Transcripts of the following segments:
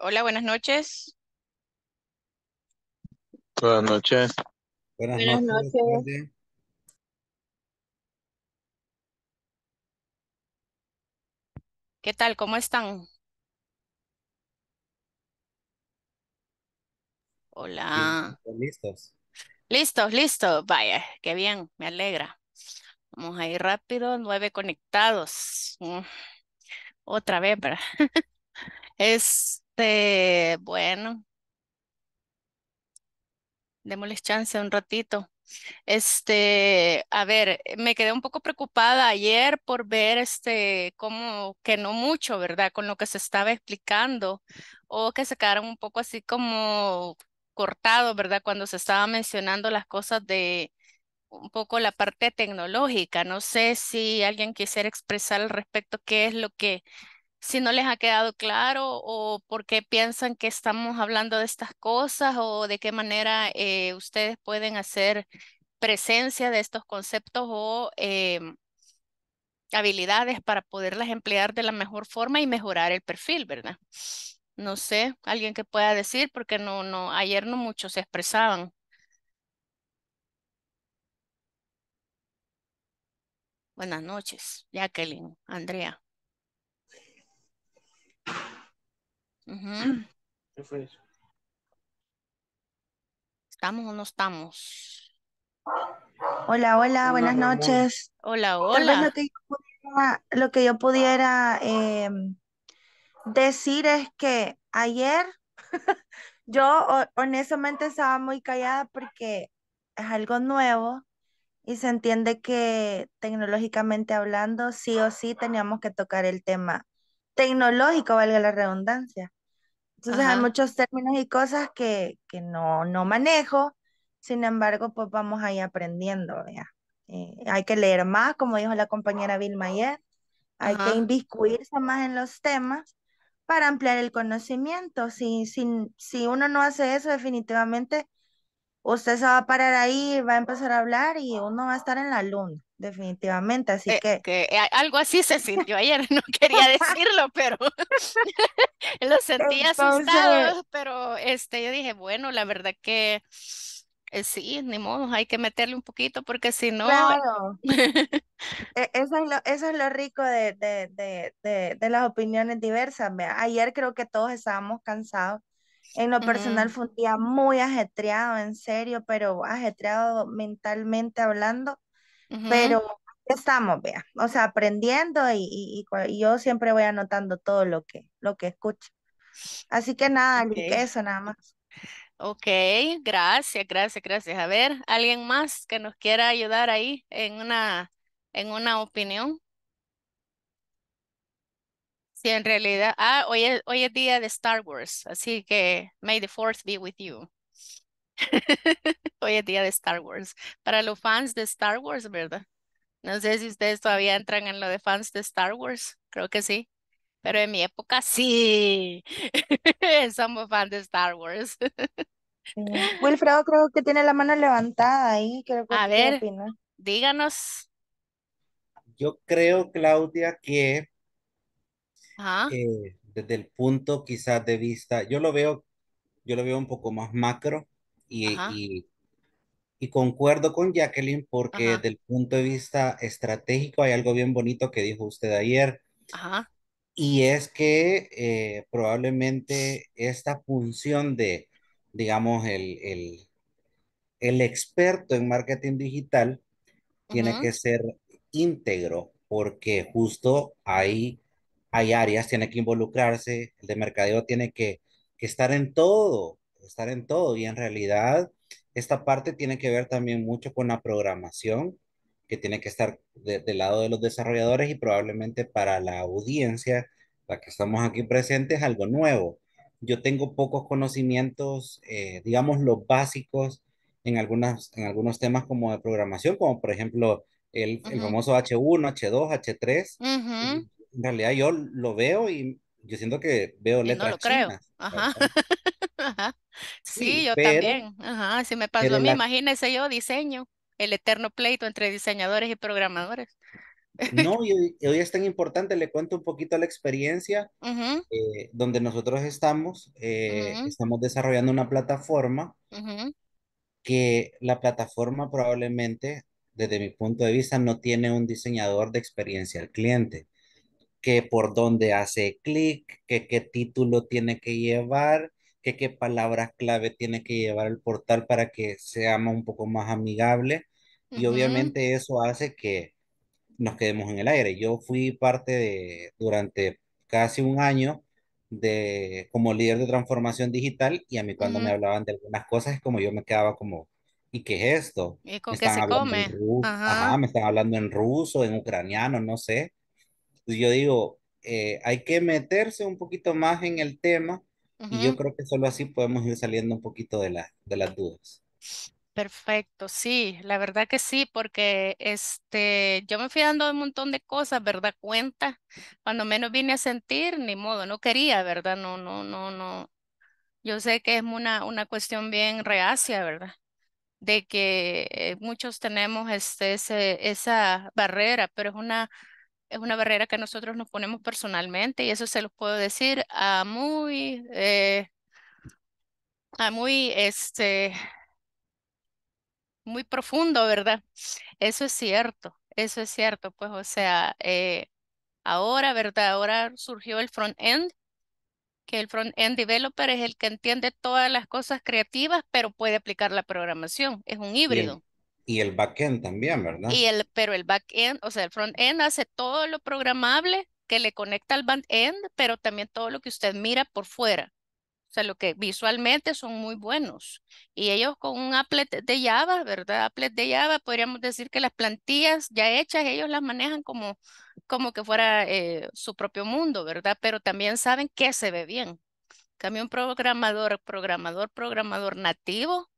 Hola, buenas noches. Buenas noches. Buenas, noches. ¿Qué tal? ¿Cómo están? Hola. ¿Listos? Listos, listo, Vaya, qué bien, me alegra. Vamos a ir rápido, nueve conectados. Mm, otra vez, ¿verdad? Es este, bueno, démosles chance un ratito. Este, a ver, me quedé un poco preocupada ayer por ver este, como que no mucho, ¿verdad? Con lo que se estaba explicando, o que se quedaron un poco así como cortados, ¿verdad? Cuando se estaba mencionando las cosas de un poco la parte tecnológica. No sé si alguien quisiera expresar al respecto qué es lo que si no les ha quedado claro o por qué piensan que estamos hablando de estas cosas o de qué manera eh, ustedes pueden hacer presencia de estos conceptos o em, habilidades para poderlas emplear de la mejor forma y mejorar el perfil, ¿verdad? No sé, alguien que pueda decir, porque no, no, ayer no muchos se expresaban. Buenas noches, Jacqueline, Andrea. ¿Qué fue eso? ¿Estamos o no estamos? Hola, hola, buenas noches. Hola, hola. Lo que yo pudiera, em, decir es que ayer yo honestamente estaba muy callada porque es algo nuevo y se entiende que tecnológicamente hablando, sí o sí teníamos que tocar el tema tecnológico, valga la redundancia. Entonces hay muchos términos y cosas que, que no, no manejo, sin embargo, pues vamos ahí aprendiendo, eh, hay que leer más, como dijo la compañera Vilma ayer, hay que inviscuirse más en los temas para ampliar el conocimiento. Si, si, si uno no hace eso, definitivamente usted se va a parar ahí, va a empezar a hablar y uno va a estar en la luna definitivamente. Así eh, que... Eh, algo así se sintió ayer, no quería decirlo, pero lo sentí asustado, pero este, yo dije, bueno, la verdad que eh, sí, ni modo, hay que meterle un poquito porque si no... E, eso, es lo, eso es lo rico de, de, las opiniones diversas. Ayer creo que todos estábamos cansados. En lo personal fue un día muy ajetreado, en serio, pero ajetreado mentalmente hablando pero estamos, vea, o sea, aprendiendo y, y, yo siempre voy anotando todo lo que, lo que escucho. Así que nada, eso nada más. Ok, gracias, gracias, gracias. A ver, ¿alguien más que nos quiera ayudar ahí en una, en una opinión? Sí, en realidad, ah, hoy es, día de Star Wars, así que may the force be with you. Hoy es día de Star Wars. Para los fans de Star Wars, ¿verdad? No sé si ustedes todavía entran en lo de fans de Star Wars. Creo que sí. Pero en mi época sí. Somos fans de Star Wars. Wilfredo creo que tiene la mano levantada ahí. que A ver, díganos. Yo creo, Claudia, que eh, desde el punto quizás de vista, yo lo veo, yo lo veo un poco más macro y, y, concuerdo con Jacqueline porque desde el punto de vista estratégico hay algo bien bonito que dijo usted ayer. Y es que eh, probablemente esta función de, digamos, el, experto en marketing digital tiene que ser íntegro porque justo ahí hay áreas, tiene que involucrarse, el de mercadeo tiene que estar en todo, estar en todo. Y en realidad, esta parte tiene que ver también mucho con la programación, que tiene que estar del lado de los desarrolladores y probablemente para la audiencia, la que estamos aquí presentes, algo nuevo. Yo tengo pocos conocimientos, eh, digamos, los básicos en, algunas, en algunos temas como de programación, como por ejemplo el, famoso H1, H2, H3. En realidad yo lo veo y yo siento que veo letras Sí, yo también. Ajá, me pasó a mí, imagínese yo, diseño, el eterno pleito entre diseñadores y programadores. no, y hoy, es tan importante, le cuento un poquito la experiencia eh, donde nosotros estamos, eh, estamos desarrollando una plataforma que la plataforma probablemente, desde mi punto de vista, no tiene un diseñador de experiencia al cliente, que por dónde hace clic, que qué título tiene que llevar, qué palabras clave tiene que llevar el portal para que sea un poco más amigable. Y obviamente eso hace que nos quedemos en el aire. Yo fui parte de, durante casi un año, de, como líder de transformación digital y a mí cuando me hablaban de algunas cosas es como yo me quedaba como, ¿y qué es esto? ¿Y con qué se come? me están hablando en ruso, en ucraniano, no sé. Yo digo, eh, hay que meterse un poquito más en el tema y yo creo que solo así podemos ir saliendo un poquito de, la, de las dudas. Perfecto, sí, la verdad que sí, porque este, yo me fui dando un montón de cosas, ¿verdad? Cuenta, cuando menos vine a sentir, ni modo, no quería, ¿verdad? No, no, no, no. Yo sé que es una, una cuestión bien reacia, ¿verdad? De que eh, muchos tenemos este, ese, esa barrera, pero es una es una barrera que nosotros nos ponemos personalmente y eso se los puedo decir a muy, eh, a muy, este, muy profundo, ¿verdad? Eso es cierto, eso es cierto, pues, o sea, eh, ahora, ¿verdad? Ahora surgió el front-end, que el front-end developer es el que entiende todas las cosas creativas, pero puede aplicar la programación, es un híbrido. Y el backend también, ¿verdad? Y el, pero el backend, o sea, el front-end hace todo lo programable que le conecta al backend, end pero también todo lo que usted mira por fuera. O sea, lo que visualmente son muy buenos. Y ellos con un applet de Java, ¿verdad? Applet de Java, podríamos decir que las plantillas ya hechas, ellos las manejan como, como que fuera eh, su propio mundo, ¿verdad? Pero también saben que se ve bien. también un programador, programador, programador nativo,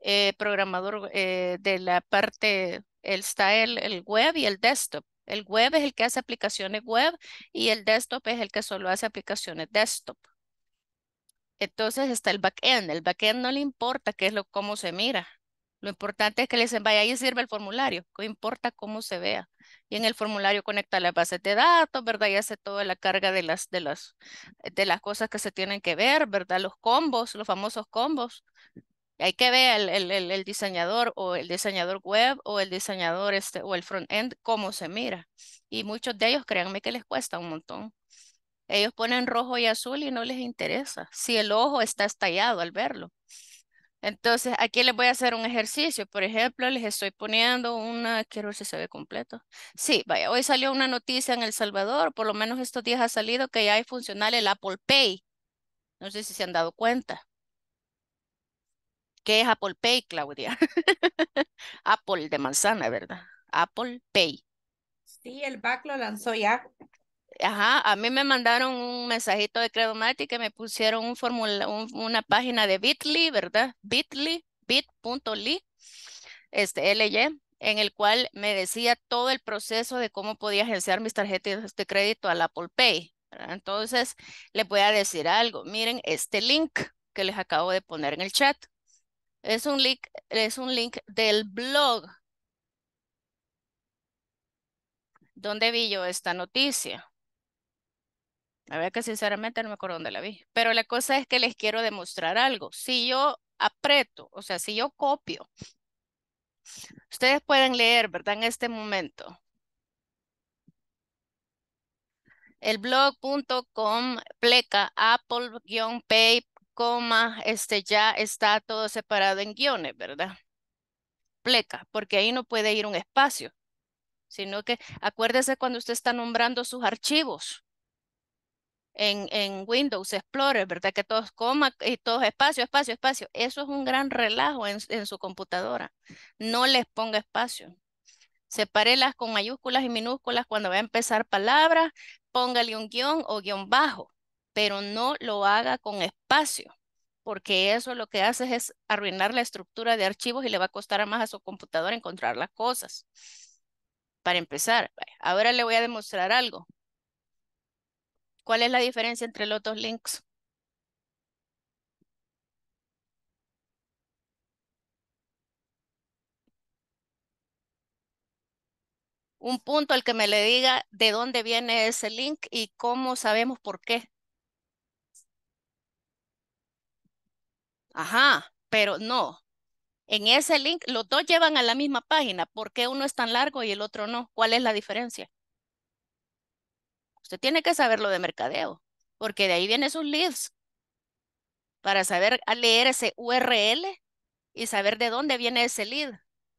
eh, programador eh, de la parte, está el, web y el desktop. El web es el que hace aplicaciones web y el desktop es el que solo hace aplicaciones desktop. Entonces está el backend. El backend no le importa qué es lo, cómo se mira. Lo importante es que le dicen, vaya, ahí sirve el formulario. No importa cómo se vea. Y en el formulario conecta las bases de datos, ¿verdad? Y hace toda la carga de las, de las, de las cosas que se tienen que ver, ¿verdad? Los combos, los famosos combos. Hay que ver el, diseñador o el diseñador web o el diseñador este, o el front-end, cómo se mira. Y muchos de ellos, créanme que les cuesta un montón. Ellos ponen rojo y azul y no les interesa. Si el ojo está estallado al verlo. Entonces, aquí les voy a hacer un ejercicio. Por ejemplo, les estoy poniendo una, quiero ver si se ve completo. Sí, vaya, hoy salió una noticia en El Salvador, por lo menos estos días ha salido que ya hay funcional el Apple Pay. No sé si se han dado cuenta. ¿Qué es Apple Pay, Claudia? Apple de manzana, ¿verdad? Apple Pay. Sí, el back lo lanzó ya. Ajá, a mí me mandaron un mensajito de Credomatic que me pusieron un una página de Bitly, ¿verdad? Bitly, bit.ly, este L-Y, en el cual me decía todo el proceso de cómo podía agenciar mis tarjetas de crédito al Apple Pay. Entonces, les voy a decir algo. Miren este link que les acabo de poner en el chat. Es un link, es un link del blog. ¿Dónde vi yo esta noticia? A ver, que sinceramente no me acuerdo dónde la vi. Pero la cosa es que les quiero demostrar algo. Si yo apreto, o sea, si yo copio, ustedes pueden leer, ¿verdad? En este momento. El blog.com pleca apple-pay coma, este ya está todo separado en guiones, ¿verdad? Pleca, porque ahí no puede ir un espacio, sino que acuérdese cuando usted está nombrando sus archivos en, en Windows Explorer, ¿verdad? Que todos coma y todos espacio, espacio, espacio. Eso es un gran relajo en, su computadora. No les ponga espacio. Sepárelas con mayúsculas y minúsculas cuando va a empezar palabra, póngale un guión o guión bajo pero no lo haga con espacio, porque eso lo que hace es arruinar la estructura de archivos y le va a costar más a su computadora encontrar las cosas. Para empezar, ahora le voy a demostrar algo. ¿Cuál es la diferencia entre los dos links? un punto al que me le diga de dónde viene ese link y cómo sabemos por qué. Ajá, pero no. En ese link los dos llevan a la misma página. ¿Por qué uno es tan largo y el otro no? ¿Cuál es la diferencia? Usted tiene que saber lo de mercadeo, porque de ahí vienen sus leads. Para saber ah, leer ese URL y saber de dónde viene ese lead,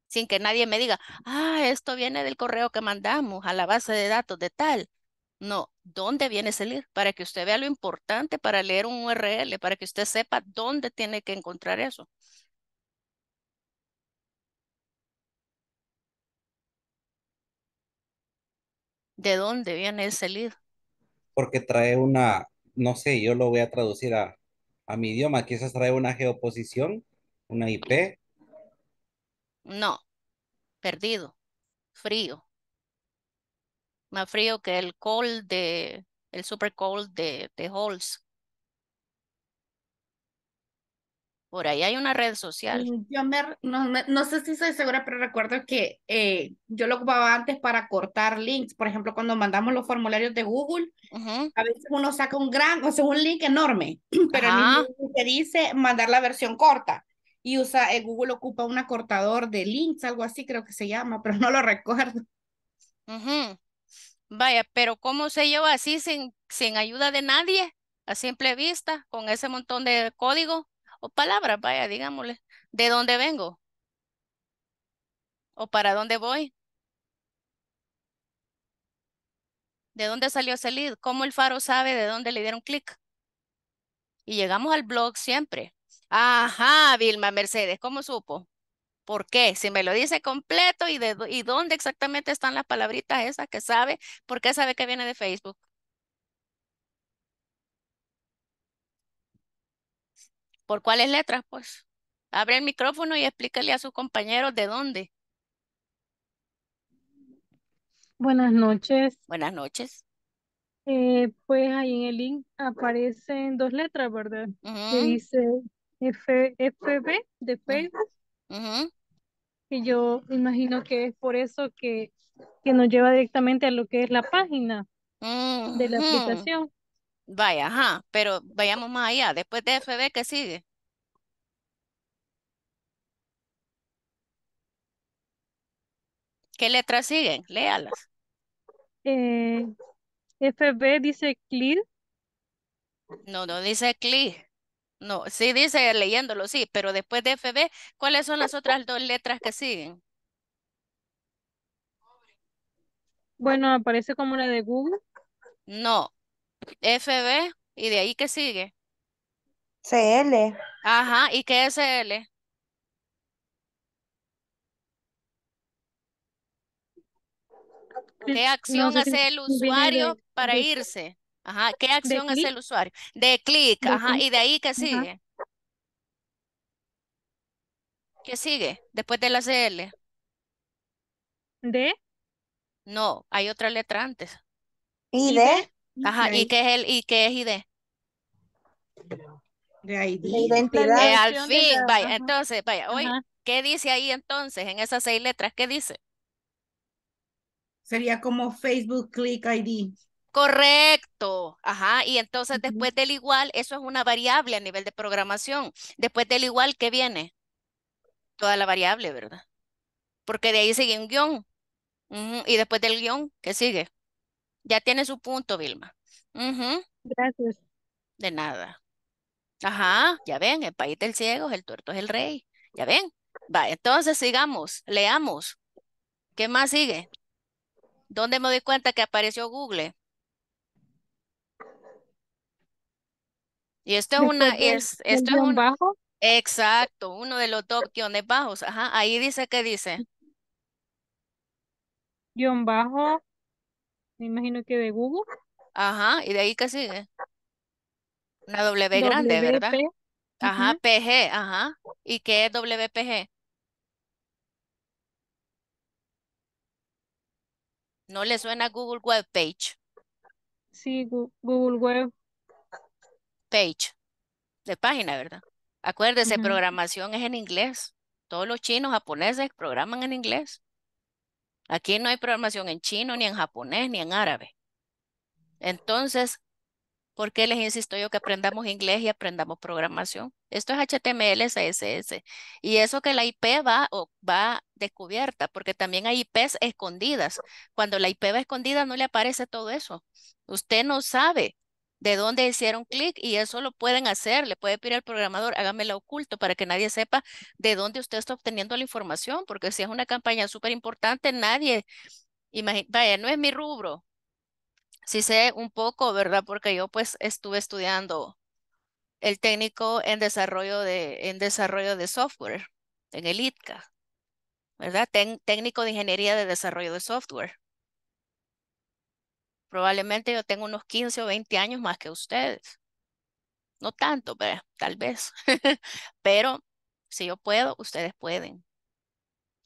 sin que nadie me diga, ah, esto viene del correo que mandamos a la base de datos de tal. No, ¿dónde viene ese Para que usted vea lo importante para leer un URL, para que usted sepa dónde tiene que encontrar eso. ¿De dónde viene ese Porque trae una, no sé, yo lo voy a traducir a mi idioma, quizás trae una geoposición, una IP. No, perdido, frío más frío que el cold de, el super cold de, de Halls. Por ahí hay una red social. Mm, yo no, sé si soy segura, pero recuerdo que eh, yo lo ocupaba antes para cortar links. Por ejemplo, cuando mandamos los formularios de Google, a veces uno saca un gran, o sea, un link enorme, pero el te dice mandar la versión corta. Y usa, el eh, Google ocupa un acortador de links, algo así creo que se llama, pero no lo recuerdo. Vaya, pero ¿cómo se lleva así sin, sin ayuda de nadie, a simple vista, con ese montón de código o palabras, vaya, digámosle, de dónde vengo o para dónde voy? ¿De dónde salió ese lead? ¿Cómo el faro sabe de dónde le dieron clic? Y llegamos al blog siempre. Ajá, Vilma Mercedes, ¿cómo supo? ¿Por qué? Si me lo dice completo y, de, y dónde exactamente están las palabritas esas que sabe, ¿por qué sabe que viene de Facebook? ¿Por cuáles letras? Pues abre el micrófono y explícale a sus compañeros de dónde. Buenas noches. Buenas noches. Eh, pues ahí en el link aparecen dos letras, ¿verdad? Que dice F, FB de Facebook y yo imagino que es por eso que, que nos lleva directamente a lo que es la página de la aplicación. Vaya, ajá, pero vayamos más allá. Después de FB, ¿qué sigue? ¿Qué letras siguen? Léalas. Eh, FB dice clear. No, no dice clear. No, sí dice leyéndolo, sí, pero después de FB, ¿cuáles son las otras dos letras que siguen? Bueno, aparece como la de Google. No, FB, ¿y de ahí qué sigue? CL. Ajá, ¿y qué es CL? ¿Qué acción hace el usuario para irse? Ajá, ¿qué acción hace el usuario? De clic, ajá, y de ahí ¿qué sigue? ¿Qué sigue después de la CL? ¿De? No, hay otra letra antes. ¿Y de? Ajá, ¿y qué es el y ID? De ID. identidad. Eh, al fin, vaya, entonces, vaya, hoy, ¿qué dice ahí entonces en esas seis letras? ¿Qué dice? Sería como Facebook Click ID. Correcto. Ajá. Y entonces después del igual, eso es una variable a nivel de programación. Después del igual, ¿qué viene? Toda la variable, ¿verdad? Porque de ahí sigue un guión. Y después del guión, ¿qué sigue? Ya tiene su punto, Vilma. Gracias. De nada. Ajá, ya ven, el país del ciego, el tuerto es el rey. Ya ven. Va, entonces sigamos, leamos. ¿Qué más sigue? ¿Dónde me doy cuenta que apareció Google? Y esto es una, es, esto es un bajo. Exacto, uno de los dos guiones bajos. Ajá, ahí dice ¿qué dice. Guión bajo, me imagino que de Google. Ajá, y de ahí que sigue. Una W, grande, ¿verdad? Ajá, PG, ajá. ¿Y qué es WPG? ¿No le suena Google Web Page? Sí, Google Web page, de página, ¿verdad? Acuérdese, programación es en inglés. Todos los chinos, japoneses programan en inglés. Aquí no hay programación en chino, ni en japonés, ni en árabe. Entonces, ¿por qué les insisto yo que aprendamos inglés y aprendamos programación? Esto es HTML, CSS. Y eso que la IP va, o va descubierta, porque también hay IPs escondidas. Cuando la IP va escondida no le aparece todo eso. Usted no sabe de dónde hicieron clic y eso lo pueden hacer, le puede pedir al programador, hágamelo oculto para que nadie sepa de dónde usted está obteniendo la información, porque si es una campaña súper importante, nadie, vaya, no es mi rubro. Sí sé un poco, ¿verdad? Porque yo pues estuve estudiando el técnico en desarrollo de, en desarrollo de software, en el ITCA, ¿verdad? técnico de ingeniería de desarrollo de software. Probablemente yo tengo unos 15 o 20 años más que ustedes. No tanto, pero, tal vez. pero si yo puedo, ustedes pueden.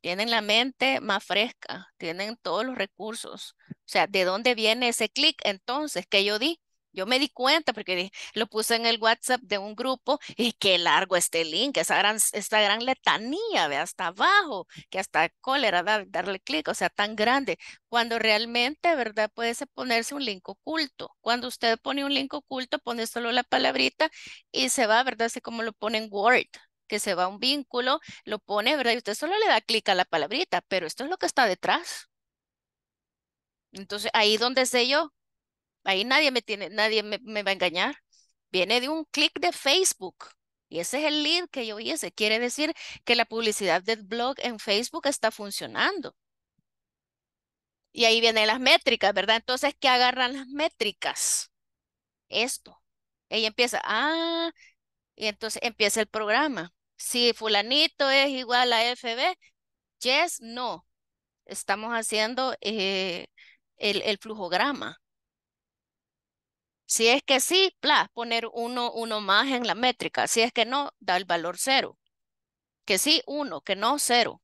Tienen la mente más fresca, tienen todos los recursos. O sea, ¿de dónde viene ese clic entonces que yo di? Yo me di cuenta porque lo puse en el WhatsApp de un grupo y qué largo este link, esa gran, esta gran letanía, ve hasta abajo, que hasta cólera darle clic, o sea, tan grande, cuando realmente, ¿verdad? Puede ponerse un link oculto. Cuando usted pone un link oculto, pone solo la palabrita y se va, ¿verdad? Así como lo pone en Word, que se va un vínculo, lo pone, ¿verdad? Y usted solo le da clic a la palabrita, pero esto es lo que está detrás. Entonces, ahí donde sé yo Ahí nadie me tiene, nadie me, va a engañar. Viene de un clic de Facebook. Y ese es el lead que yo hice. Quiere decir que la publicidad del blog en Facebook está funcionando. Y ahí vienen las métricas, ¿verdad? Entonces, ¿qué agarran las métricas? Esto. Ella empieza, ah, y entonces empieza el programa. Si fulanito es igual a FB, yes, no. Estamos haciendo eh, el, el flujograma. Si es que sí, bla, poner uno, uno más en la métrica. Si es que no, da el valor cero. Que sí, uno, que no, cero.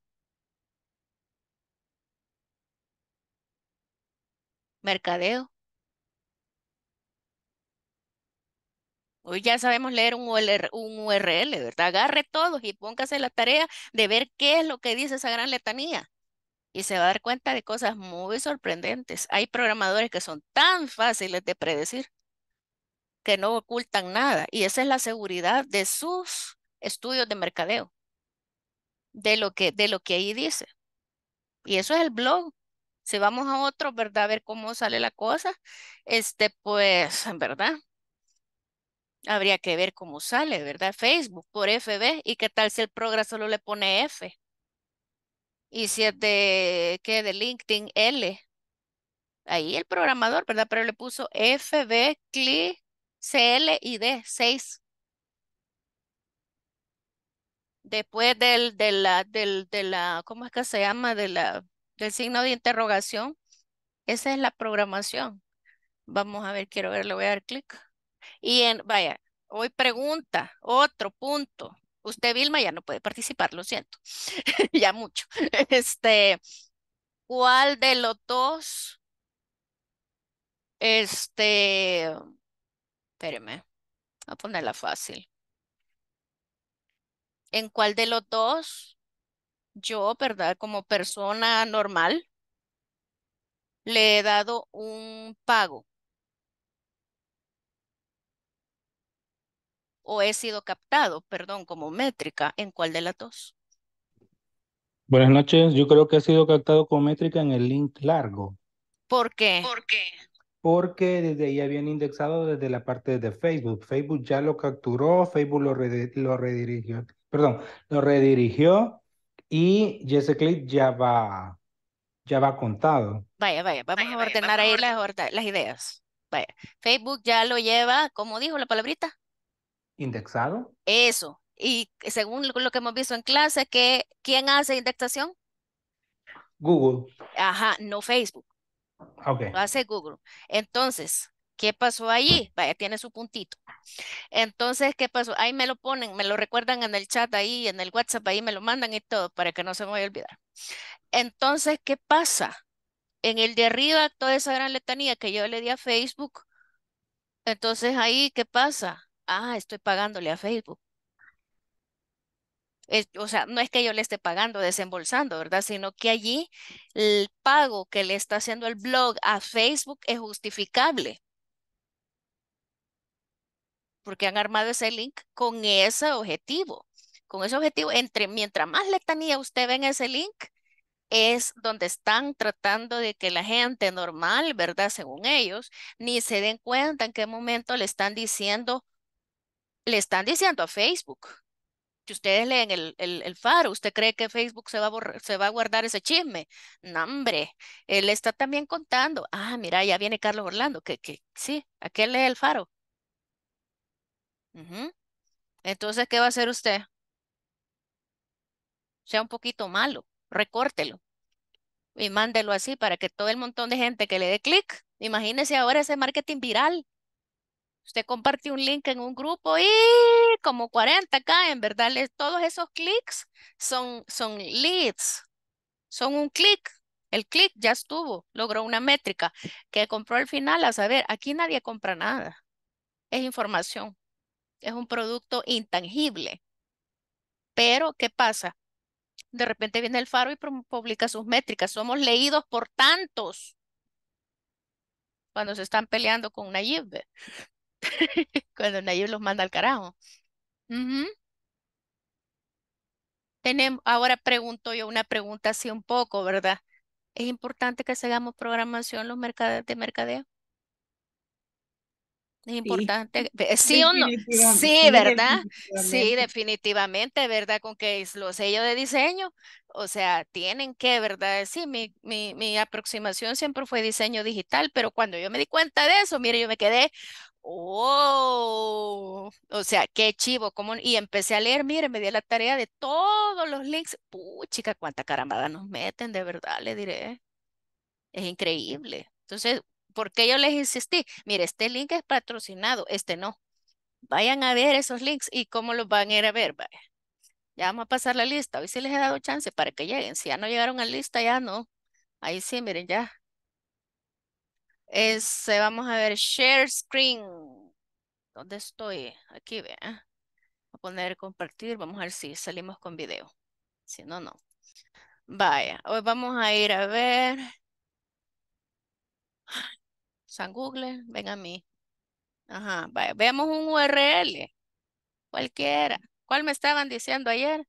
Mercadeo. Hoy ya sabemos leer un URL, un URL, ¿verdad? Agarre todos y póngase la tarea de ver qué es lo que dice esa gran letanía. Y se va a dar cuenta de cosas muy sorprendentes. Hay programadores que son tan fáciles de predecir que no ocultan nada. Y esa es la seguridad de sus estudios de mercadeo, de lo que, de lo que ahí dice. Y eso es el blog. Si vamos a otro, ¿verdad? A ver cómo sale la cosa. Este, pues, en verdad, habría que ver cómo sale, ¿verdad? Facebook por FB. ¿Y qué tal si el programa solo le pone F? Y si es de, ¿qué? De LinkedIn L. Ahí el programador, ¿verdad? Pero le puso FB, clic, CL y D, 6. Después del, de la, del, de la, ¿cómo es que se llama? del signo de interrogación. Esa es la programación. Vamos a ver, quiero ver, le voy a dar clic. Y en, vaya, hoy pregunta, otro punto. Usted, Vilma, ya no puede participar, lo siento. ya mucho. Este, ¿cuál de los dos? Este, Espéreme. Voy a ponerla fácil. ¿En cuál de los dos yo, verdad, como persona normal, le he dado un pago? o he sido captado, perdón, como métrica, ¿en cuál de las dos? Buenas noches, yo creo que he sido captado como métrica en el link largo. ¿Por qué? ¿Por qué? porque desde ahí habían indexado desde la parte de Facebook. Facebook ya lo capturó, Facebook lo, redirigió, perdón, lo redirigió y ese clic ya va, ya va contado. Vaya, vaya, vamos a ordenar ahí Las, ideas. Vaya, Facebook ya lo lleva, ¿cómo dijo la palabrita? Indexado. Eso. Y según lo que hemos visto en clase, ¿quién hace indexación? Google. Ajá, no Facebook. Ah, lo hace Google. Entonces, ¿qué pasó allí? Vaya, tiene su puntito. Entonces, ¿qué pasó? Ahí me lo ponen, me lo recuerdan en el chat ahí, en el WhatsApp, ahí me lo mandan y todo para que no se me vaya a olvidar. Entonces, ¿qué pasa? En el de arriba, toda esa gran letanía que yo le di a Facebook, entonces ahí, ¿qué pasa? Ah, estoy pagándole a Facebook o sea, no es que yo le esté pagando, desembolsando, ¿verdad? Sino que allí el pago que le está haciendo el blog a Facebook es justificable. Porque han armado ese link con ese objetivo. Con ese objetivo, entre mientras más letanía usted ve en ese link, es donde están tratando de que la gente normal, ¿verdad? Según ellos, ni se den cuenta en qué momento le están diciendo, le están diciendo a Facebook ustedes leen el, el, faro. ¿Usted cree que Facebook se va, a se va a guardar ese chisme? No, hombre, él está también contando. Ah, mira, ya viene Carlos Orlando, que, que sí, aquel lee el faro. Entonces, ¿qué va a hacer usted? Sea un poquito malo, recórtelo y mándelo así para que todo el montón de gente que le dé clic, imagínese ahora ese marketing viral Usted compartió un link en un grupo y como 40 caen, verdad, todos esos clics son, son leads, son un clic. El clic ya estuvo, logró una métrica que compró al final. A saber, aquí nadie compra nada. Es información. Es un producto intangible. Pero, ¿qué pasa? De repente viene el faro y publica sus métricas. Somos leídos por tantos cuando se están peleando con una Nayib. Cuando Nayib los manda al carajo. Tenemos, ahora pregunto yo una pregunta así un poco, ¿verdad? ¿Es importante que hagamos programación los mercados de mercadeo? Es importante. Eh, sí, o no. Sí, ¿verdad? Sí, definitivamente, ¿verdad? Con que los sellos de diseño, o sea, tienen que, ¿verdad? Sí, mi, mi, mi aproximación siempre fue diseño digital, pero cuando yo me di cuenta de eso, mire, yo me quedé, oh O sea, qué chivo. como Y empecé a leer, miren, me di la tarea de todos los links. Puchica, cuánta carambada nos meten, de verdad, le diré. Es increíble. Entonces, ¿por qué yo les insistí? Mire, este link es patrocinado, este no. Vayan a ver esos links y cómo los van a ir a ver. Ya vamos a pasar la lista. Hoy sí les he dado chance para que lleguen. Si ya no llegaron a la lista, ya no. Ahí sí, miren, ya es, este, vamos a ver, share screen. ¿Dónde estoy? Aquí, vean. Voy a poner compartir. Vamos a ver si salimos con video. Si no, no. Vaya, hoy vamos a ir a ver. San Google, ven a mí. Ajá, vaya, veamos un URL. Cualquiera. ¿Cuál me estaban diciendo ayer?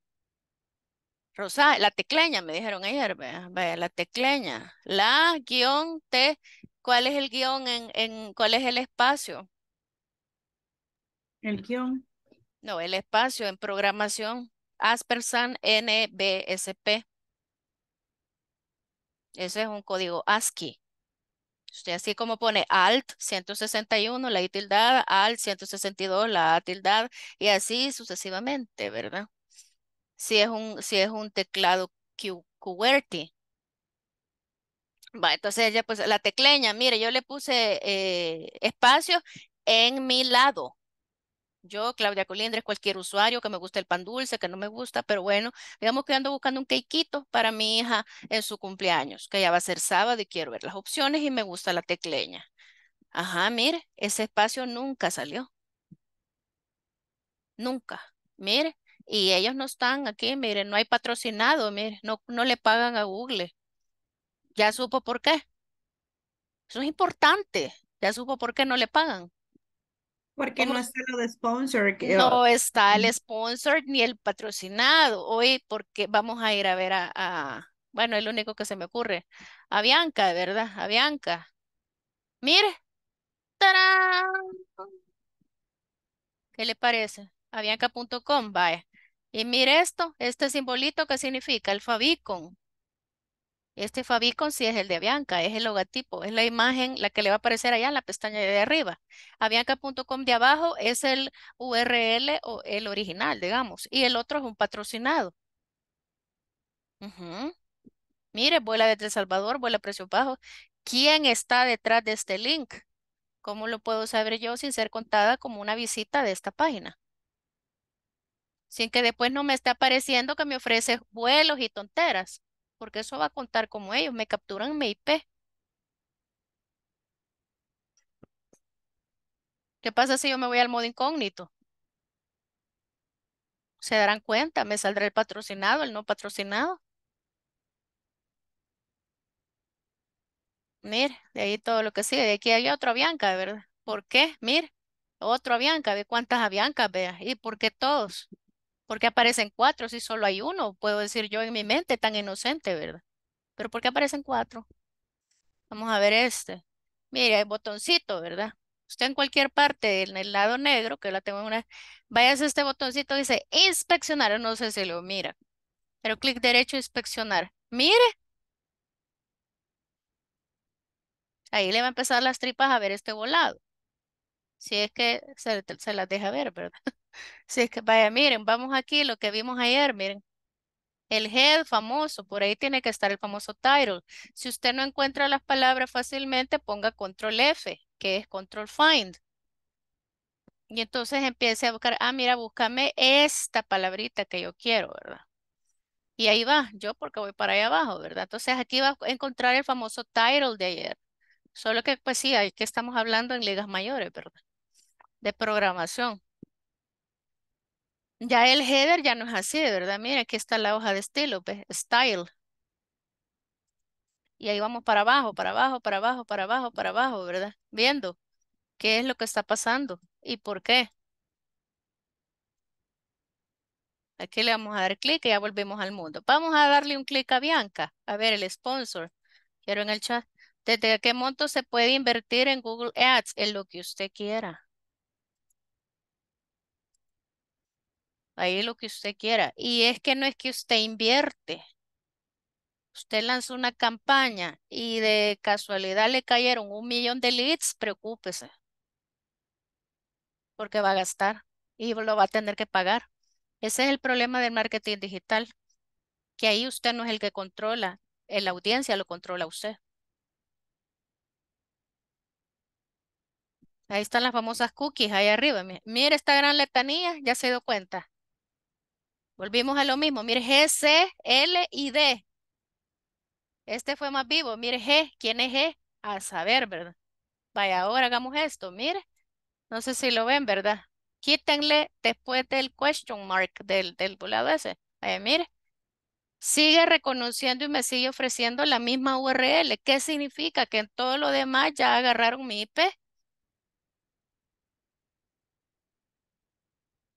Rosa, la tecleña, me dijeron ayer, vaya, la tecleña, la guión T ¿Cuál es el guión en, cuál es el espacio? El guión. No, el espacio en programación. Aspersan NBSP. Ese es un código ASCII. Usted así como pone Alt 161, la I tildada, Alt 162, la A tildada, y así sucesivamente, ¿verdad? Si es un, es un teclado QWERTY, entonces ella pues la tecleña, mire, yo le puse eh, espacio en mi lado. Yo, Claudia Colindres, cualquier usuario que me guste el pan dulce, que no me gusta, pero bueno, digamos que ando buscando un queiquito para mi hija en su cumpleaños, que ya va a ser sábado y quiero ver las opciones y me gusta la tecleña. Ajá, mire, ese espacio nunca salió. Nunca, mire. Y ellos no están aquí, mire, no hay patrocinado, mire, no, no le pagan a Google. Ya supo por qué. Eso es importante. Ya supo por qué no le pagan. Porque no está lo de sponsor. No oh, está el mm. sponsor ni el patrocinado. Hoy porque vamos a ir a ver a, bueno es el único que se me ocurre, a Bianca, de verdad, a Bianca. Mire. ¡Tarán! ¿Qué le parece? Avianca.com, vaya. Y mire esto, este simbolito que significa el favicon. Este favicon sí es el de Avianca, es el logotipo, es la imagen la que le va a aparecer allá en la pestaña de arriba. Avianca.com de abajo es el URL o el original, digamos, y el otro es un patrocinado. Mire, vuela desde El Salvador, vuela a precios bajos. ¿Quién está detrás de este link? ¿Cómo lo puedo saber yo sin ser contada como una visita de esta página? Sin que después no me esté apareciendo que me ofrece vuelos y tonteras porque eso va a contar como ellos, me capturan mi IP. ¿Qué pasa si yo me voy al modo incógnito? Se darán cuenta, me saldrá el patrocinado, el no patrocinado. Mir, de ahí todo lo que sigue. De aquí hay otro Avianca, ¿verdad? ¿Por qué? Mir, otro Avianca, ve cuántas Aviancas, veas? ¿Y por qué todos? ¿Por qué aparecen cuatro si solo hay uno? Puedo decir yo en mi mente tan inocente, ¿verdad? Pero ¿por qué aparecen cuatro? Vamos a ver este. Mire, el botoncito, ¿verdad? Usted en cualquier parte, en el lado negro, que la tengo en una... Vaya, a este botoncito dice inspeccionar. No sé si lo mira. Pero clic derecho, inspeccionar. Mire. Ahí le va a empezar las tripas a ver este volado. Si es que se las deja ver, ¿verdad? Sí, es que vaya, miren, vamos aquí, lo que vimos ayer, miren. El head famoso, por ahí tiene que estar el famoso title. Si usted no encuentra las palabras fácilmente, ponga control F, que es control find. Y entonces empiece a buscar, ah, mira, búscame esta palabrita que yo quiero, ¿verdad? Y ahí va, yo porque voy para allá abajo, ¿verdad? Entonces aquí va a encontrar el famoso title de ayer. Solo que, pues sí, que estamos hablando en ligas mayores, ¿verdad? De programación. Ya el header ya no es así, ¿verdad? Mira, aquí está la hoja de estilo, Style. Y ahí vamos para abajo, para abajo, para abajo, para abajo, para abajo, ¿verdad? Viendo qué es lo que está pasando y por qué. Aquí le vamos a dar clic y ya volvemos al mundo. Vamos a darle un clic a Bianca. A ver, el sponsor. Quiero en el chat. ¿Desde qué monto se puede invertir en Google Ads? En lo que usted quiera. Ahí lo que usted quiera. Y es que no es que usted invierte. Usted lanzó una campaña y de casualidad le cayeron un millón de leads, preocúpese. Porque va a gastar y lo va a tener que pagar. Ese es el problema del marketing digital, que ahí usted no es el que controla, eh, la audiencia lo controla usted. Ahí están las famosas cookies ahí arriba. Mire esta gran letanía, ya se dio cuenta. Volvimos a lo mismo. Mire, G, C, L y D. Este fue más vivo. Mire, G. ¿Quién es G? A saber, ¿verdad? Vaya, ahora hagamos esto. Mire. No sé si lo ven, ¿verdad? Quítenle después del question mark del, del lado ese. mire. Sigue reconociendo y me sigue ofreciendo la misma URL. ¿Qué significa? Que en todo lo demás ya agarraron mi IP.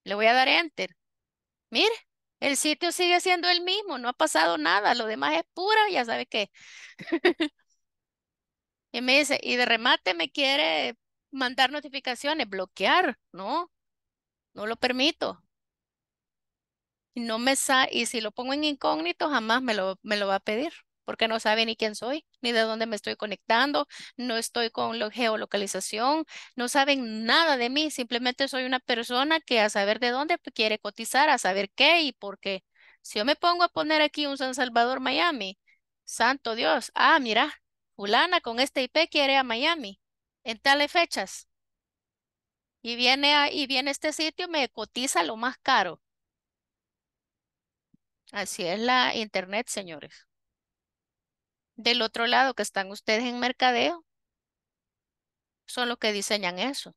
Le voy a dar Enter. Mire. El sitio sigue siendo el mismo, no ha pasado nada, lo demás es pura, ya sabe qué. y me dice, y de remate me quiere mandar notificaciones, bloquear, no, no lo permito. Y no me sa y si lo pongo en incógnito, jamás me lo, me lo va a pedir porque no sabe ni quién soy, ni de dónde me estoy conectando, no estoy con la geolocalización, no saben nada de mí, simplemente soy una persona que a saber de dónde quiere cotizar, a saber qué y por qué. Si yo me pongo a poner aquí un San Salvador, Miami, santo Dios, ah, mira, fulana con este IP quiere a Miami en tales fechas. Y viene, a, y viene este sitio, me cotiza lo más caro. Así es la internet, señores. Del otro lado que están ustedes en mercadeo, son los que diseñan eso.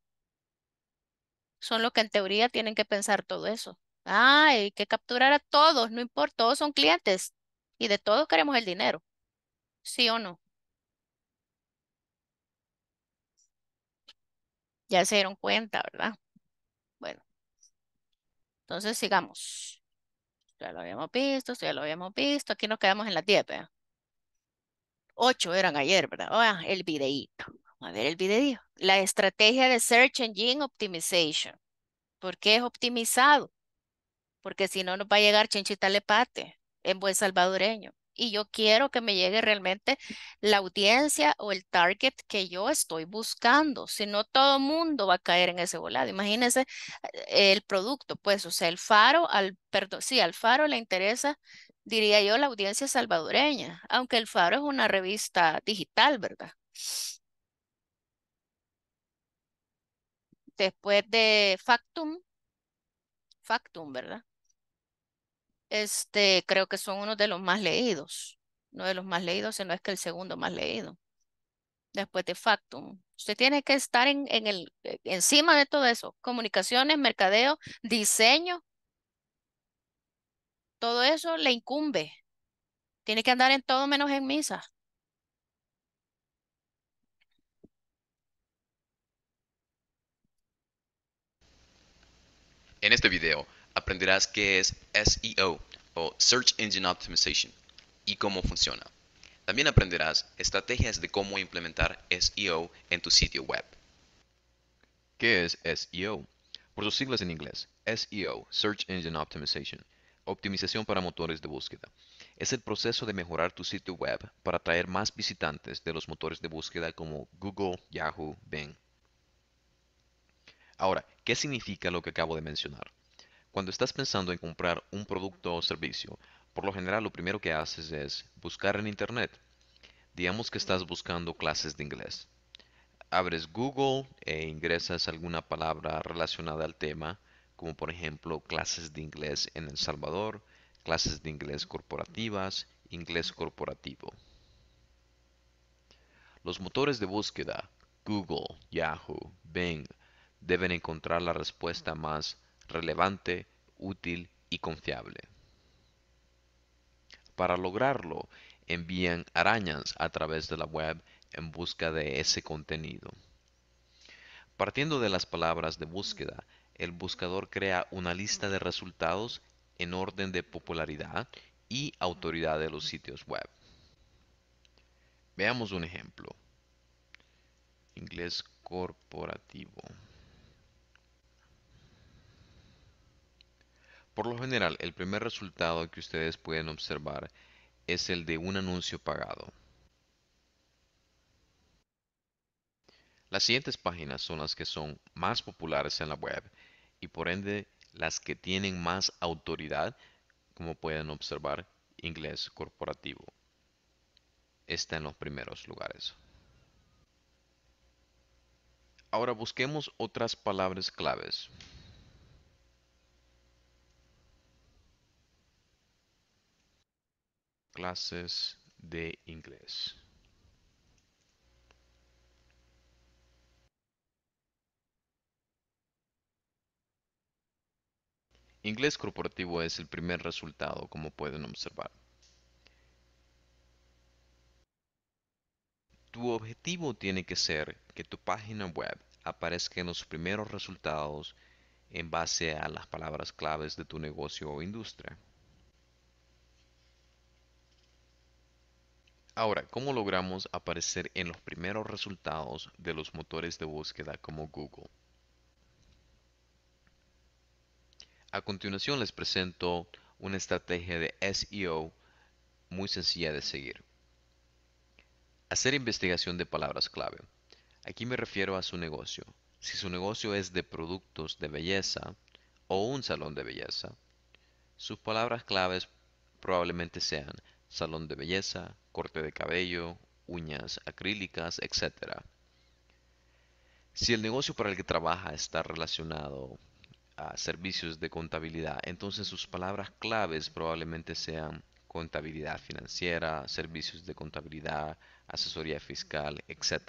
Son los que en teoría tienen que pensar todo eso. ay ah, hay que capturar a todos, no importa, todos son clientes y de todos queremos el dinero. ¿Sí o no? Ya se dieron cuenta, ¿verdad? Bueno, entonces sigamos. Ya lo habíamos visto, ya lo habíamos visto. Aquí nos quedamos en la 10, Ocho eran ayer, ¿verdad? Ah, el videíto. A ver el videíto. La estrategia de Search Engine Optimization. ¿Por qué es optimizado? Porque si no nos va a llegar chinchita lepate en buen salvadoreño. Y yo quiero que me llegue realmente la audiencia o el target que yo estoy buscando. Si no, todo mundo va a caer en ese volado. Imagínense eh, el producto, pues, o sea, el faro, al, perdón, sí, al faro le interesa diría yo, la audiencia salvadoreña, aunque El Faro es una revista digital, ¿verdad? Después de Factum, Factum, ¿verdad? Este, creo que son uno de los más leídos, no de los más leídos, sino es que el segundo más leído, después de Factum. Usted tiene que estar en, en el, eh, encima de todo eso, comunicaciones, mercadeo, diseño, todo eso le incumbe. Tiene que andar en todo menos en misa. En este video aprenderás qué es SEO o Search Engine Optimization y cómo funciona. También aprenderás estrategias de cómo implementar SEO en tu sitio web. ¿Qué es SEO? Por sus siglas en inglés, SEO, Search Engine Optimization, Optimización para motores de búsqueda. Es el proceso de mejorar tu sitio web para atraer más visitantes de los motores de búsqueda como Google, Yahoo, Bing. Ahora, ¿qué significa lo que acabo de mencionar? Cuando estás pensando en comprar un producto o servicio, por lo general lo primero que haces es buscar en Internet. Digamos que estás buscando clases de inglés. Abres Google e ingresas alguna palabra relacionada al tema como por ejemplo clases de inglés en El Salvador, clases de inglés corporativas, inglés corporativo. Los motores de búsqueda Google, Yahoo, Bing deben encontrar la respuesta más relevante, útil y confiable. Para lograrlo, envían arañas a través de la web en busca de ese contenido. Partiendo de las palabras de búsqueda, el buscador crea una lista de resultados en orden de popularidad y autoridad de los sitios web. Veamos un ejemplo. Inglés corporativo. Por lo general, el primer resultado que ustedes pueden observar es el de un anuncio pagado. Las siguientes páginas son las que son más populares en la web y por ende las que tienen más autoridad, como pueden observar, inglés corporativo está en los primeros lugares. Ahora busquemos otras palabras claves. Clases de inglés. Inglés corporativo es el primer resultado, como pueden observar. Tu objetivo tiene que ser que tu página web aparezca en los primeros resultados en base a las palabras claves de tu negocio o industria. Ahora, ¿cómo logramos aparecer en los primeros resultados de los motores de búsqueda como Google? A continuación les presento una estrategia de SEO muy sencilla de seguir. Hacer investigación de palabras clave. Aquí me refiero a su negocio. Si su negocio es de productos de belleza o un salón de belleza, sus palabras claves probablemente sean salón de belleza, corte de cabello, uñas acrílicas, etc. Si el negocio para el que trabaja está relacionado servicios de contabilidad. Entonces sus palabras claves probablemente sean contabilidad financiera, servicios de contabilidad, asesoría fiscal, etc.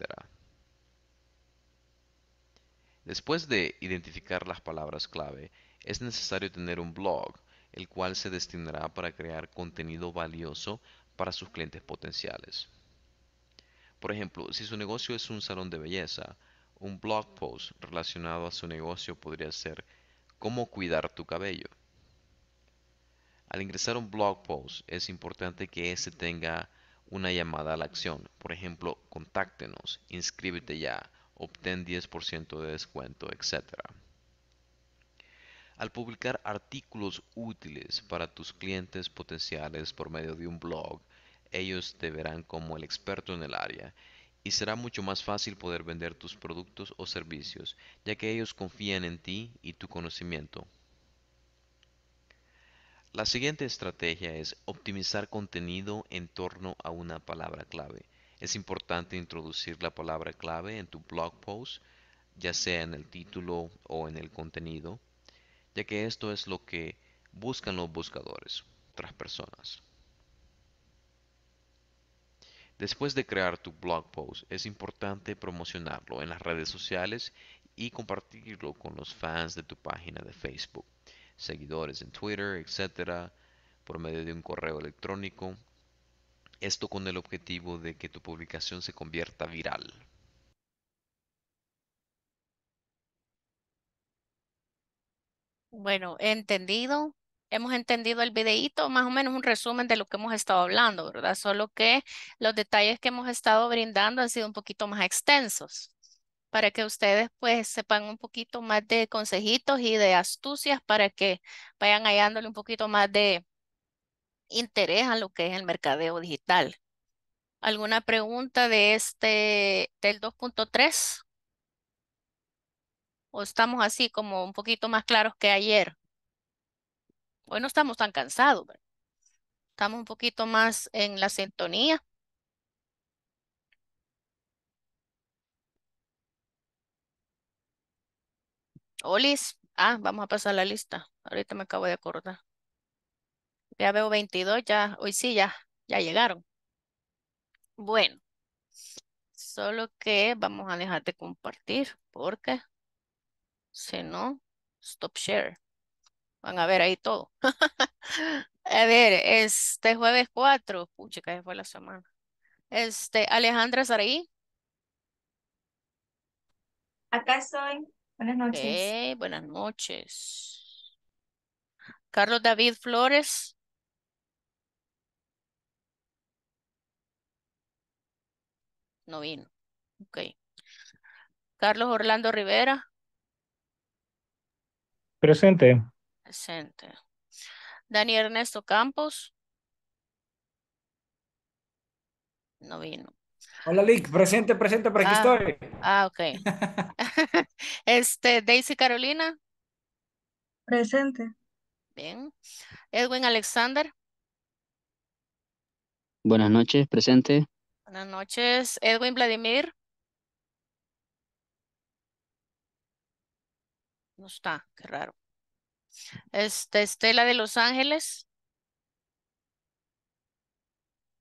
Después de identificar las palabras clave, es necesario tener un blog, el cual se destinará para crear contenido valioso para sus clientes potenciales. Por ejemplo, si su negocio es un salón de belleza, un blog post relacionado a su negocio podría ser cómo cuidar tu cabello. Al ingresar un blog post es importante que este tenga una llamada a la acción. Por ejemplo, contáctenos, inscríbete ya, obtén 10% de descuento, etc. Al publicar artículos útiles para tus clientes potenciales por medio de un blog, ellos te verán como el experto en el área y será mucho más fácil poder vender tus productos o servicios, ya que ellos confían en ti y tu conocimiento. La siguiente estrategia es optimizar contenido en torno a una palabra clave. Es importante introducir la palabra clave en tu blog post, ya sea en el título o en el contenido, ya que esto es lo que buscan los buscadores, otras personas. Después de crear tu blog post, es importante promocionarlo en las redes sociales y compartirlo con los fans de tu página de Facebook, seguidores en Twitter, etc., por medio de un correo electrónico. Esto con el objetivo de que tu publicación se convierta viral. Bueno, entendido hemos entendido el videíto, más o menos un resumen de lo que hemos estado hablando, ¿verdad? Solo que los detalles que hemos estado brindando han sido un poquito más extensos para que ustedes pues sepan un poquito más de consejitos y de astucias para que vayan hallándole un poquito más de interés a lo que es el mercadeo digital. ¿Alguna pregunta de este del 2.3? ¿O estamos así como un poquito más claros que ayer? Hoy no estamos tan cansados, estamos un poquito más en la sintonía. Olis, ah, vamos a pasar la lista. Ahorita me acabo de acordar. Ya veo 22, ya, hoy sí, ya, ya llegaron. Bueno, solo que vamos a dejar de compartir porque si no, stop share. Van a ver ahí todo. a ver, este jueves 4. Pucha, que fue la semana. Este, Alejandra Saray Acá estoy. Buenas noches. buenas noches. Carlos David Flores. No vino. Ok. Carlos Orlando Rivera. Presente. Presente. Dani Ernesto Campos. No vino. Hola, Lick. Presente, presente, para aquí ah, estoy. Ah, ok. este, Daisy Carolina. Presente. Bien. Edwin Alexander. Buenas noches, presente. Buenas noches. Edwin Vladimir. No está, qué raro. Este, Estela de Los Ángeles.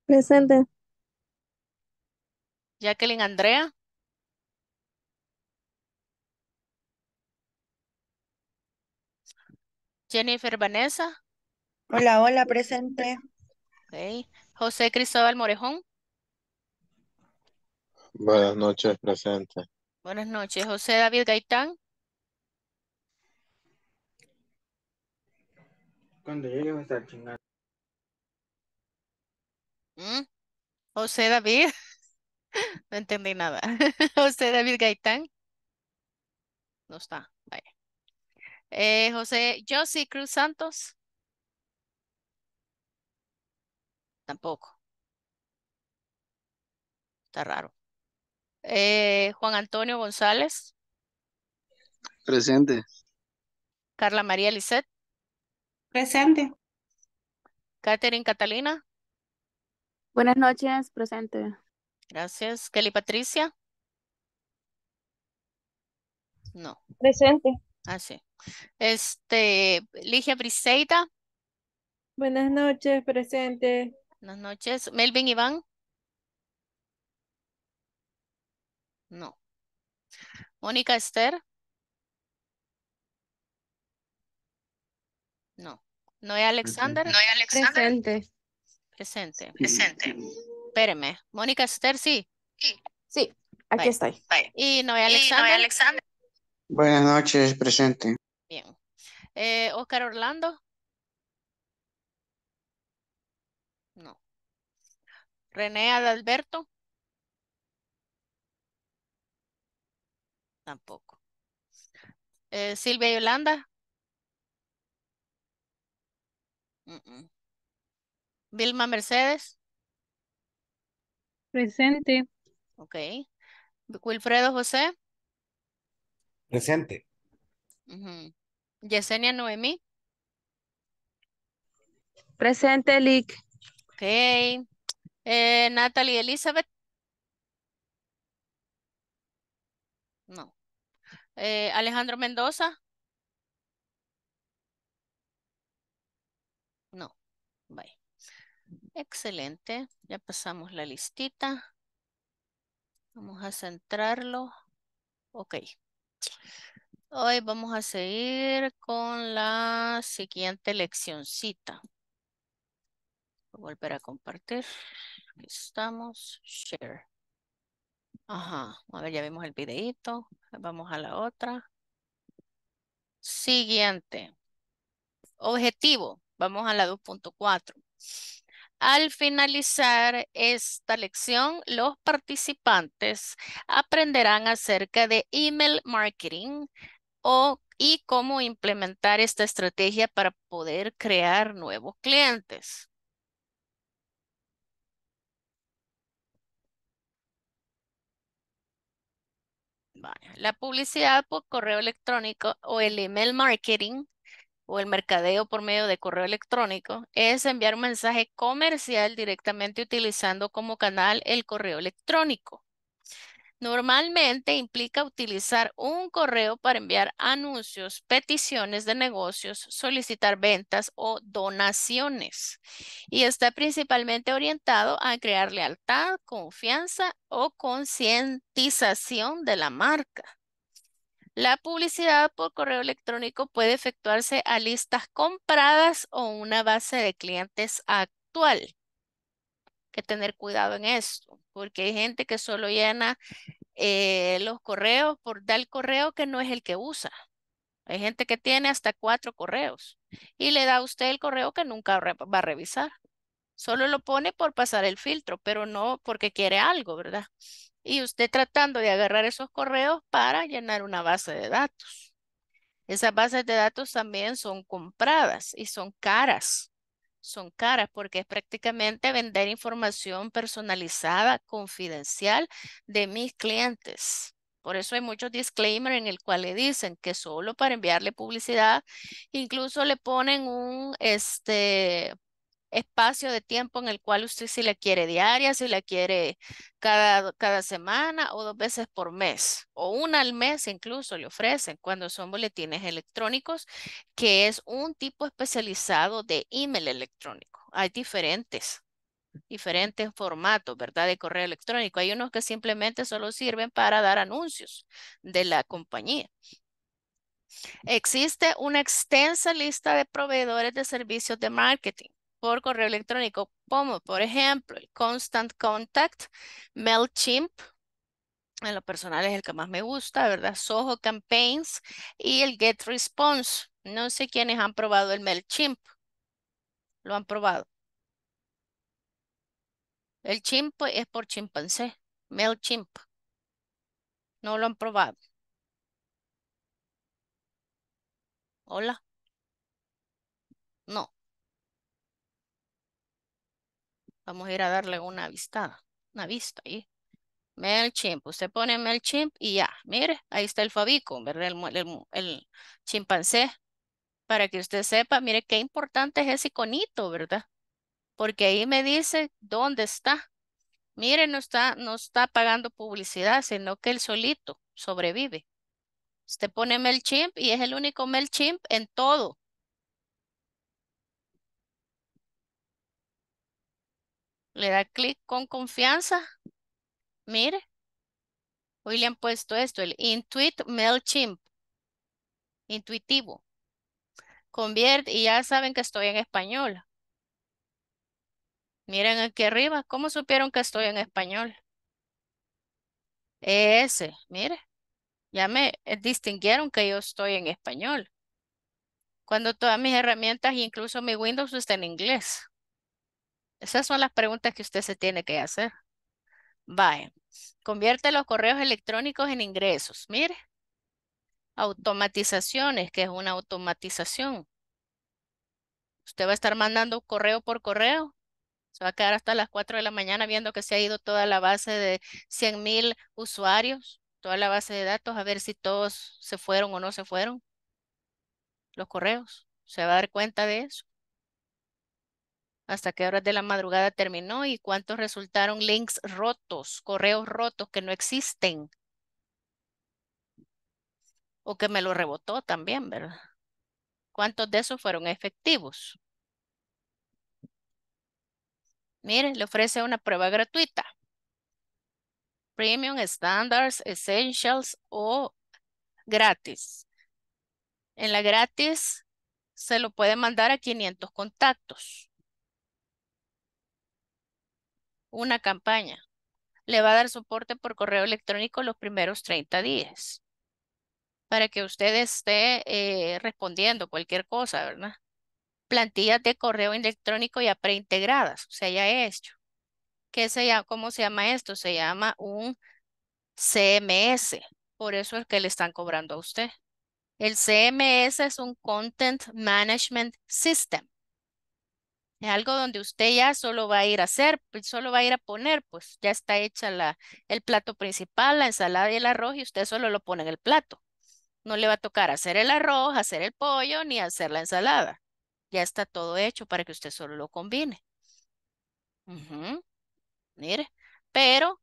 Presente. Jacqueline Andrea. Jennifer Vanessa. Hola, hola, presente. José Cristóbal Morejón. Buenas noches, presente. Buenas noches, José David Gaitán. Cuando llegue va a estar chingando. ¿Mm? José David. No entendí nada. José David Gaitán. No está. Vaya. Eh, José Josie Cruz Santos. Tampoco. Está raro. Eh, Juan Antonio González. Presente. Carla María Lisset. Presente. Katherine Catalina. Buenas noches, presente. Gracias. Kelly Patricia. No. Presente. Ah, sí. Este, Ligia Briseida. Buenas noches, presente. Buenas noches. Melvin Iván. No. Mónica Esther. No. Noé Alexander. Noé Alexander. Presente. Presente. Presente. Espéreme. Mónica Esther, sí. Sí. aquí estoy. Y Noé Alexander. Buenas noches, presente. Bien. Eh, Oscar Orlando. No. René Adalberto. Tampoco. Eh, Silvia Yolanda. Vilma Mercedes. Presente. Ok. Wilfredo José. Presente. Yesenia Noemí. Presente, Lick. Ok. Eh, Natalie Elizabeth. No. Eh, Alejandro Mendoza. Excelente, ya pasamos la listita. Vamos a centrarlo. Ok. Hoy vamos a seguir con la siguiente leccioncita. Voy a volver a compartir. Aquí estamos. Share. Ajá. A ver, ya vimos el videito. Vamos a la otra. Siguiente. Objetivo. Vamos a la 2.4. Al finalizar esta lección, los participantes aprenderán acerca de email marketing y cómo implementar esta estrategia para poder crear nuevos clientes. La publicidad por correo electrónico o el email marketing o el mercadeo por medio de correo electrónico es enviar un mensaje comercial directamente utilizando como canal el correo electrónico. Normalmente implica utilizar un correo para enviar anuncios, peticiones de negocios, solicitar ventas o donaciones. Y está principalmente orientado a crear lealtad, confianza o concientización de la marca. La publicidad por correo electrónico puede efectuarse a listas compradas o una base de clientes actual. Hay que tener cuidado en esto, porque hay gente que solo llena eh, los correos por dar correo que no es el que usa. Hay gente que tiene hasta cuatro correos y le da a usted el correo que nunca va a revisar. Solo lo pone por pasar el filtro, pero no porque quiere algo, ¿verdad? y usted tratando de agarrar esos correos para llenar una base de datos. Esas bases de datos también son compradas y son caras. Son caras porque es prácticamente vender información personalizada, confidencial de mis clientes. Por eso hay muchos disclaimers en el cual le dicen que solo para enviarle publicidad, incluso le ponen un este espacio de tiempo en el cual usted si la quiere diaria, si la quiere cada, cada semana o dos veces por mes o una al mes incluso le ofrecen cuando son boletines electrónicos, que es un tipo especializado de email electrónico. Hay diferentes diferentes formatos, ¿verdad? De correo electrónico. Hay unos que simplemente solo sirven para dar anuncios de la compañía. Existe una extensa lista de proveedores de servicios de marketing correo electrónico, como por ejemplo el Constant Contact, MailChimp, en lo personal es el que más me gusta, ¿verdad? Soho Campaigns y el Get Response. No sé quiénes han probado el MailChimp. ¿Lo han probado? El chimp es por chimpancé, MailChimp. No lo han probado. Hola. No. Vamos a ir a darle una vistada, una vista ahí. MailChimp, usted pone Melchimp y ya, mire, ahí está el Fabico, ¿verdad? El, chimpancé. Para que usted sepa, mire qué importante es ese iconito, ¿verdad? Porque ahí me dice dónde está. Mire, no está, no está pagando publicidad, sino que él solito sobrevive. Usted pone Melchimp y es el único Melchimp en todo. Le da clic con confianza. Mire. Hoy le han puesto esto, el Intuit MailChimp. Intuitivo. Convierte y ya saben que estoy en español. Miren aquí arriba, ¿cómo supieron que estoy en español? Ese, mire. Ya me eh, distinguieron que yo estoy en español. Cuando todas mis herramientas, incluso mi Windows, está en inglés. Esas son las preguntas que usted se tiene que hacer. Vaya, convierte los correos electrónicos en ingresos. Mire, automatizaciones, que es una automatización. Usted va a estar mandando correo por correo. Se va a quedar hasta las 4 de la mañana viendo que se ha ido toda la base de 100,000 mil usuarios, toda la base de datos, a ver si todos se fueron o no se fueron. Los correos. Se va a dar cuenta de eso hasta qué horas de la madrugada terminó y cuántos resultaron links rotos, correos rotos que no existen. O que me lo rebotó también, ¿verdad? ¿Cuántos de esos fueron efectivos? Miren, le ofrece una prueba gratuita. Premium, Standards, Essentials o gratis. En la gratis se lo puede mandar a 500 contactos una campaña. Le va a dar soporte por correo electrónico los primeros 30 días para que usted esté eh, respondiendo cualquier cosa, ¿verdad? Plantillas de correo electrónico ya preintegradas, o sea, ya hecho. ¿Qué se llama, ¿Cómo se llama esto? Se llama un CMS. Por eso es que le están cobrando a usted. El CMS es un Content Management System. Es algo donde usted ya solo va a ir a hacer, pues, solo va a ir a poner, pues ya está hecha la, el plato principal, la ensalada y el arroz y usted solo lo pone en el plato. No le va a tocar hacer el arroz, hacer el pollo ni hacer la ensalada. Ya está todo hecho para que usted solo lo combine. Mire, pero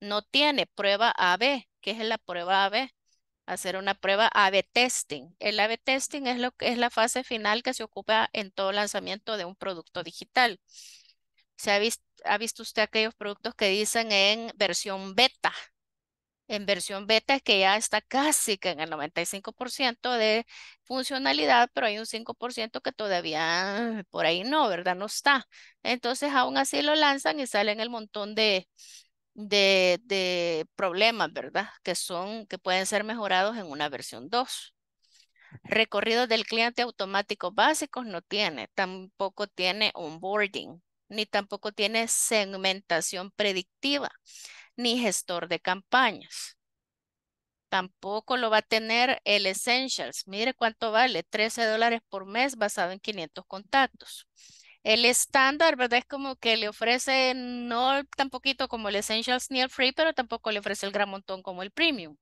no tiene prueba AB. ¿Qué es la prueba AB? hacer una prueba A-B testing. El a testing es, lo que, es la fase final que se ocupa en todo lanzamiento de un producto digital. ¿Se ha, visto, ha visto usted aquellos productos que dicen en versión beta? En versión beta es que ya está casi que en el 95% de funcionalidad, pero hay un 5% que todavía por ahí no, ¿verdad? No está. Entonces aún así lo lanzan y salen el montón de, de, problemas, ¿verdad? Que son, que pueden ser mejorados en una versión 2. Recorrido del cliente automático básicos no tiene, tampoco tiene onboarding, ni tampoco tiene segmentación predictiva, ni gestor de campañas. Tampoco lo va a tener el Essentials. Mire cuánto vale, 13 dólares por mes basado en 500 contactos el estándar, ¿verdad? Es como que le ofrece no tan poquito como el Essentials ni Free, pero tampoco le ofrece el gran montón como el Premium.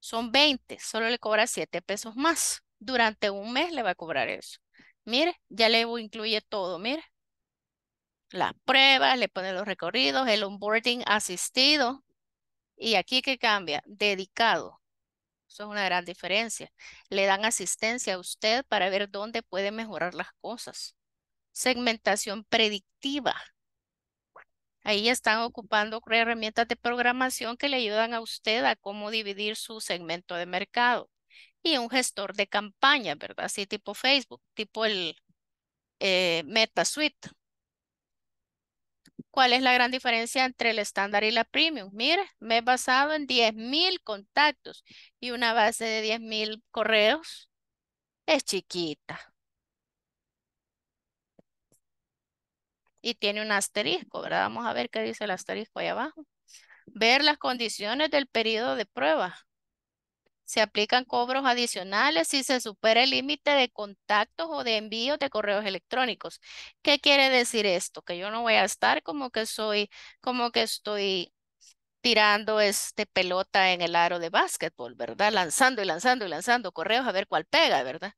Son 20, solo le cobra 7 pesos más. Durante un mes le va a cobrar eso. Mire, ya le incluye todo, mire. Las pruebas, le pone los recorridos, el onboarding asistido. Y aquí que cambia, dedicado. Eso es una gran diferencia. Le dan asistencia a usted para ver dónde puede mejorar las cosas segmentación predictiva. Ahí están ocupando herramientas de programación que le ayudan a usted a cómo dividir su segmento de mercado. Y un gestor de campaña, ¿verdad? Así tipo Facebook, tipo el eh, MetaSuite. ¿Cuál es la gran diferencia entre el estándar y la premium? Mire, me he basado en 10.000 contactos y una base de 10.000 correos es chiquita. y tiene un asterisco, ¿verdad? Vamos a ver qué dice el asterisco ahí abajo. Ver las condiciones del periodo de prueba. Se aplican cobros adicionales si se supera el límite de contactos o de envíos de correos electrónicos. ¿Qué quiere decir esto? Que yo no voy a estar como que soy, como que estoy tirando este pelota en el aro de básquetbol, ¿verdad? Lanzando y lanzando y lanzando correos a ver cuál pega, ¿verdad?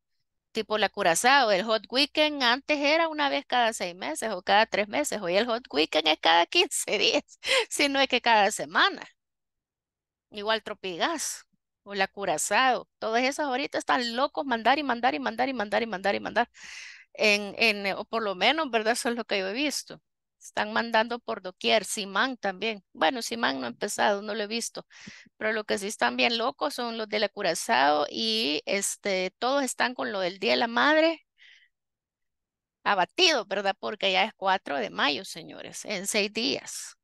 tipo la curazao, el hot weekend antes era una vez cada seis meses o cada tres meses, hoy el hot weekend es cada 15 días, si no es que cada semana. Igual tropigas o la curazao, todas esas ahorita están locos mandar y mandar y mandar y mandar y mandar y mandar. En, en, o por lo menos, ¿verdad? Eso es lo que yo he visto. Están mandando por doquier. Simán también. Bueno, Simán no ha empezado, no lo he visto. Pero lo que sí están bien locos son los de la Curazao y este, todos están con lo del Día de la Madre abatido, ¿verdad? Porque ya es 4 de mayo, señores, en seis días.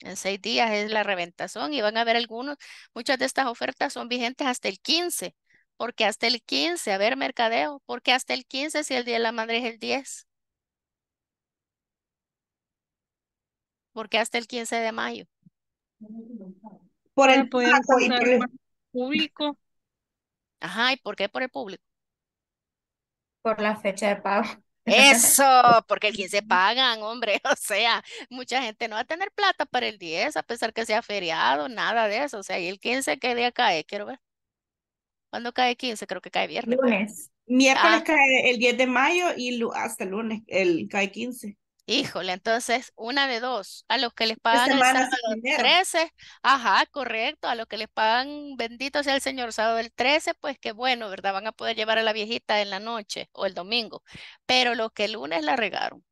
En seis días es la reventazón y van a ver algunos, muchas de estas ofertas son vigentes hasta el 15, porque hasta el 15, a ver mercadeo, porque hasta el 15 si el Día de la Madre es el 10. ¿Por qué hasta el 15 de mayo? Por el público público. Ajá, ¿y por qué por el público? Por la fecha de pago. Eso, porque el 15 pagan, hombre, o sea, mucha gente no va a tener plata para el 10, a pesar que sea feriado, nada de eso, o sea, y el 15, ¿qué día cae? Quiero ver. ¿Cuándo cae 15? Creo que cae viernes. Lunes. Miércoles ah. cae el 10 de mayo y hasta el lunes, el cae 15. Híjole, entonces una de dos, a los que les pagan el sábado 13, ajá, correcto, a los que les pagan, bendito sea el Señor, sábado del 13, pues qué bueno, ¿verdad? Van a poder llevar a la viejita en la noche o el domingo, pero los que el lunes la regaron,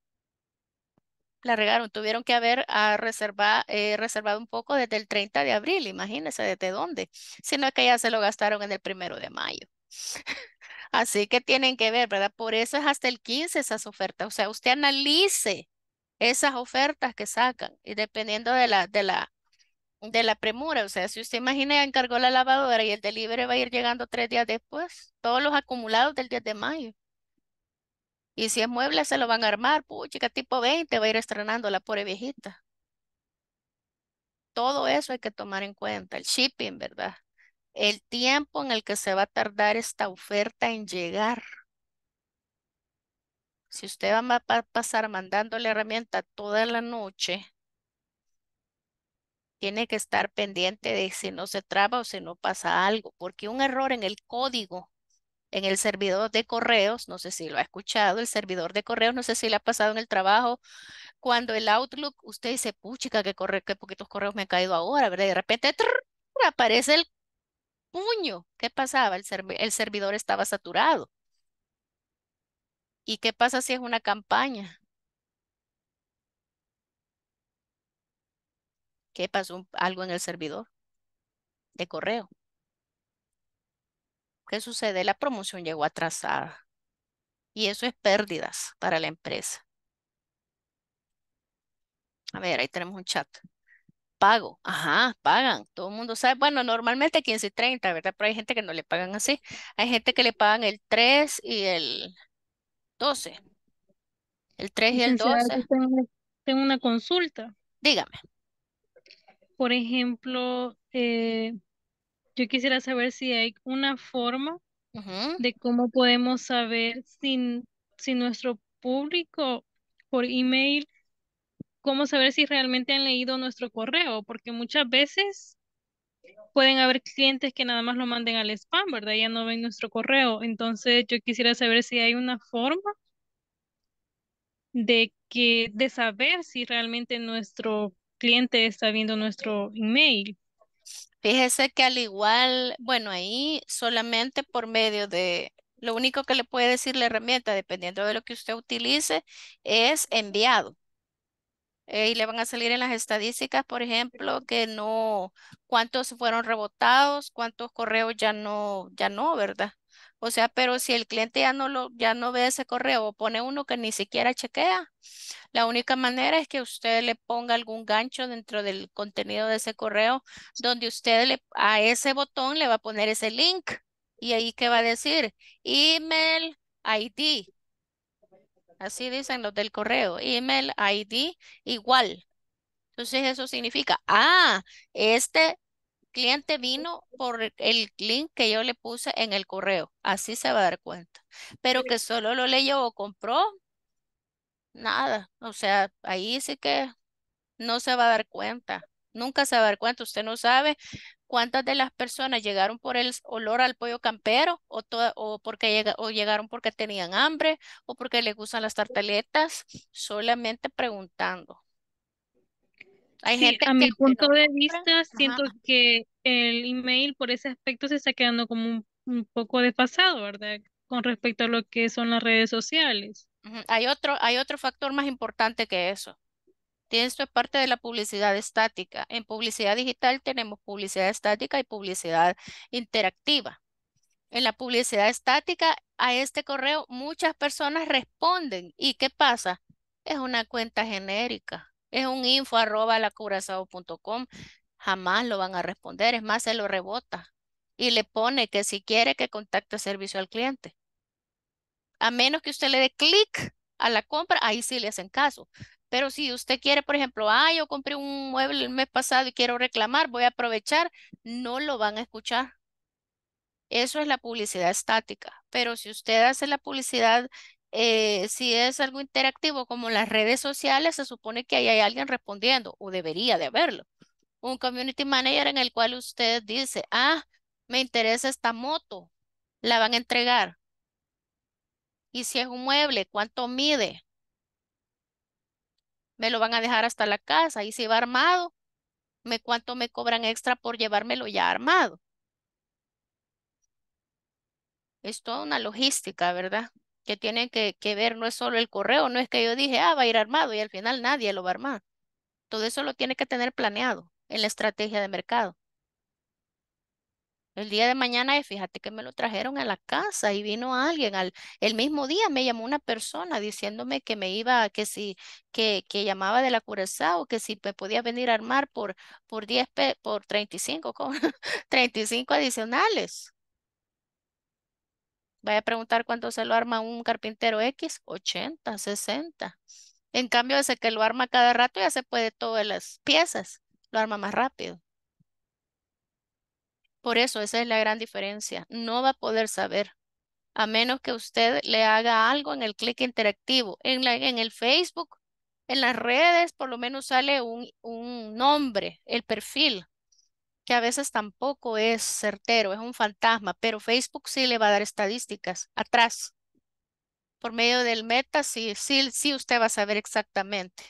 la regaron, tuvieron que haber ah, a eh, reservado un poco desde el 30 de abril, imagínense desde dónde, sino que ya se lo gastaron en el primero de mayo. Así que tienen que ver, ¿verdad? Por eso es hasta el 15 esas ofertas. O sea, usted analice esas ofertas que sacan y dependiendo de la, de la, de la premura. O sea, si usted imagina encargó la lavadora y el delivery va a ir llegando tres días después, todos los acumulados del 10 de mayo. Y si es mueble, se lo van a armar. Puchica, tipo 20 va a ir estrenando la pobre viejita. Todo eso hay que tomar en cuenta. El shipping, ¿verdad? el tiempo en el que se va a tardar esta oferta en llegar. Si usted va a pasar mandando la herramienta toda la noche, tiene que estar pendiente de si no se traba o si no pasa algo, porque un error en el código, en el servidor de correos, no sé si lo ha escuchado, el servidor de correos, no sé si le ha pasado en el trabajo, cuando el Outlook, usted dice, puchica, que qué poquitos correos me han caído ahora, ¿verdad? de repente aparece el puño. ¿Qué pasaba? El, el servidor estaba saturado. ¿Y qué pasa si es una campaña? ¿Qué pasó? Algo en el servidor de correo. ¿Qué sucede? La promoción llegó atrasada. Y eso es pérdidas para la empresa. A ver, ahí tenemos un chat pago. Ajá, pagan. Todo el mundo sabe. Bueno, normalmente 15 y 30, ¿verdad? Pero hay gente que no le pagan así. Hay gente que le pagan el 3 y el 12. El 3 y el 12. Tengo una consulta. Dígame. Por ejemplo, eh, yo quisiera saber si hay una forma de cómo podemos saber si, si nuestro público por email cómo saber si realmente han leído nuestro correo, porque muchas veces pueden haber clientes que nada más lo manden al spam, ¿verdad? Ya no ven nuestro correo. Entonces yo quisiera saber si hay una forma de que de saber si realmente nuestro cliente está viendo nuestro email. Fíjese que al igual, bueno, ahí solamente por medio de, lo único que le puede decir la herramienta, dependiendo de lo que usted utilice, es enviado. Eh, y le van a salir en las estadísticas, por ejemplo, que no, cuántos fueron rebotados, cuántos correos ya no, ya no, ¿verdad? O sea, pero si el cliente ya no lo, ya no ve ese correo o pone uno que ni siquiera chequea, la única manera es que usted le ponga algún gancho dentro del contenido de ese correo, donde usted le, a ese botón le va a poner ese link y ahí que va a decir email ID Así dicen los del correo. Email ID igual. Entonces eso significa, ah, este cliente vino por el link que yo le puse en el correo. Así se va a dar cuenta. Pero que solo lo leyó o compró, nada. O sea, ahí sí que no se va a dar cuenta. Nunca se va a dar cuenta. Usted no sabe ¿Cuántas de las personas llegaron por el olor al pollo campero o, o porque o llegaron porque tenían hambre o porque les gustan las tartaletas? Solamente preguntando. Hay a mi punto de vista, siento que el email por ese aspecto se está quedando como un, un poco desfasado, ¿verdad? Con respecto a lo que son las redes sociales. Hay otro, hay otro factor más importante que eso esto es parte de la publicidad estática. En publicidad digital tenemos publicidad estática y publicidad interactiva. En la publicidad estática, a este correo muchas personas responden. ¿Y qué pasa? Es una cuenta genérica. Es un info arroba lacurazao.com. Jamás lo van a responder. Es más, se lo rebota. Y le pone que si quiere que contacte servicio al cliente. A menos que usted le dé clic a la compra, ahí sí le hacen caso. Pero si usted quiere, por ejemplo, ah, yo compré un mueble el mes pasado y quiero reclamar, voy a aprovechar, no lo van a escuchar. Eso es la publicidad estática. Pero si usted hace la publicidad, eh, si es algo interactivo como las redes sociales, se supone que ahí hay alguien respondiendo o debería de haberlo. Un community manager en el cual usted dice, ah, me interesa esta moto, la van a entregar. Y si es un mueble, ¿cuánto mide? me lo van a dejar hasta la casa y si va armado, me cuánto me cobran extra por llevármelo ya armado. Es toda una logística, ¿verdad? Que tiene que, que ver, no es solo el correo, no es que yo dije, ah, va a ir armado y al final nadie lo va a armar. Todo eso lo tiene que tener planeado en la estrategia de mercado. El día de mañana, fíjate que me lo trajeron a la casa y vino alguien. Al, el mismo día me llamó una persona diciéndome que me iba, que si, que, que llamaba de la o que si me podía venir a armar por, por 10, por 35, con 35 adicionales. Voy a preguntar cuánto se lo arma un carpintero X, 80, 60. En cambio, ese que lo arma cada rato ya se puede todas las piezas, lo arma más rápido. Por eso, esa es la gran diferencia. No va a poder saber, a menos que usted le haga algo en el clic interactivo. En, el Facebook, en las redes, por lo menos sale un, un nombre, el perfil, que a veces tampoco es certero, es un fantasma, pero Facebook sí le va a dar estadísticas atrás. Por medio del meta, sí, sí usted va a saber exactamente.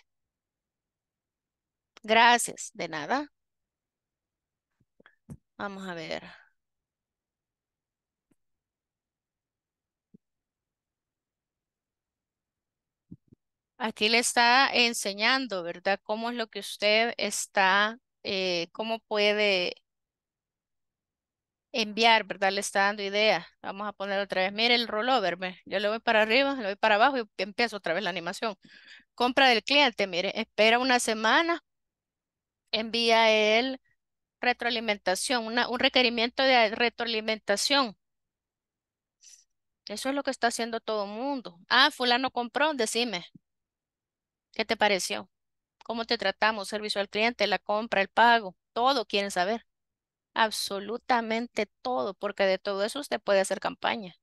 Gracias, de nada. Vamos a ver. Aquí le está enseñando, ¿verdad? Cómo es lo que usted está, eh, cómo puede enviar, ¿verdad? Le está dando idea. Vamos a poner otra vez. Mire el rollover, yo le voy para arriba, le voy para abajo y empiezo otra vez la animación. Compra del cliente, mire, espera una semana, envía él retroalimentación, un requerimiento de retroalimentación. Eso es lo que está haciendo todo el mundo. Ah, fulano compró, decime. ¿Qué te pareció? ¿Cómo te tratamos? Servicio al cliente, la compra, el pago, todo quieren saber. Absolutamente todo, porque de todo eso usted puede hacer campaña.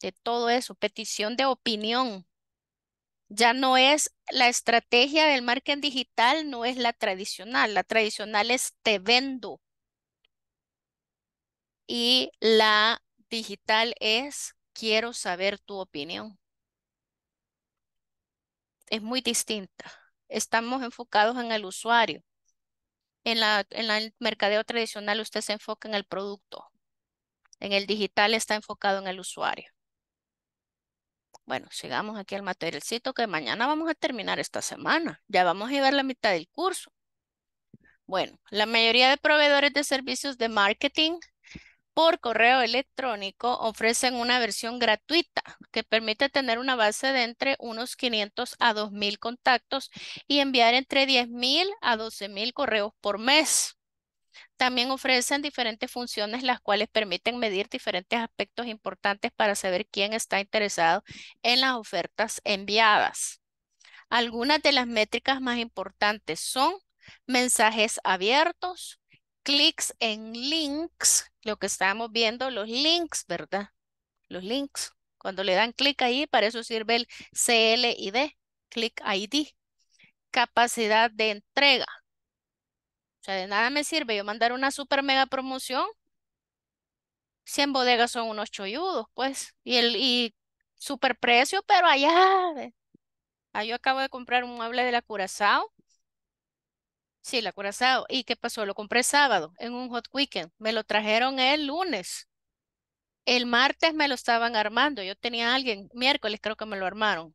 De todo eso, petición de opinión. Ya no es la estrategia del marketing digital, no es la tradicional. La tradicional es te vendo. Y la digital es quiero saber tu opinión. Es muy distinta. Estamos enfocados en el usuario. En la, en el mercadeo tradicional usted se enfoca en el producto. En el digital está enfocado en el usuario. Bueno, sigamos aquí al materialcito que mañana vamos a terminar esta semana. Ya vamos a llevar la mitad del curso. Bueno, la mayoría de proveedores de servicios de marketing por correo electrónico ofrecen una versión gratuita que permite tener una base de entre unos 500 a 2.000 contactos y enviar entre 10.000 a 12.000 correos por mes. También ofrecen diferentes funciones las cuales permiten medir diferentes aspectos importantes para saber quién está interesado en las ofertas enviadas. Algunas de las métricas más importantes son mensajes abiertos, clics en links, lo que estamos viendo, los links, ¿verdad? Los links. Cuando le dan clic ahí, para eso sirve el CLID, click ID. Capacidad de entrega, o sea, de nada me sirve yo mandar una super mega promoción si bodegas son unos cholludos, pues. Y el y super precio, pero allá. Ah, yo acabo de comprar un mueble de la Curazao. Sí, la Curazao. ¿Y qué pasó? Lo compré sábado en un hot weekend. Me lo trajeron el lunes. El martes me lo estaban armando. Yo tenía a alguien, miércoles creo que me lo armaron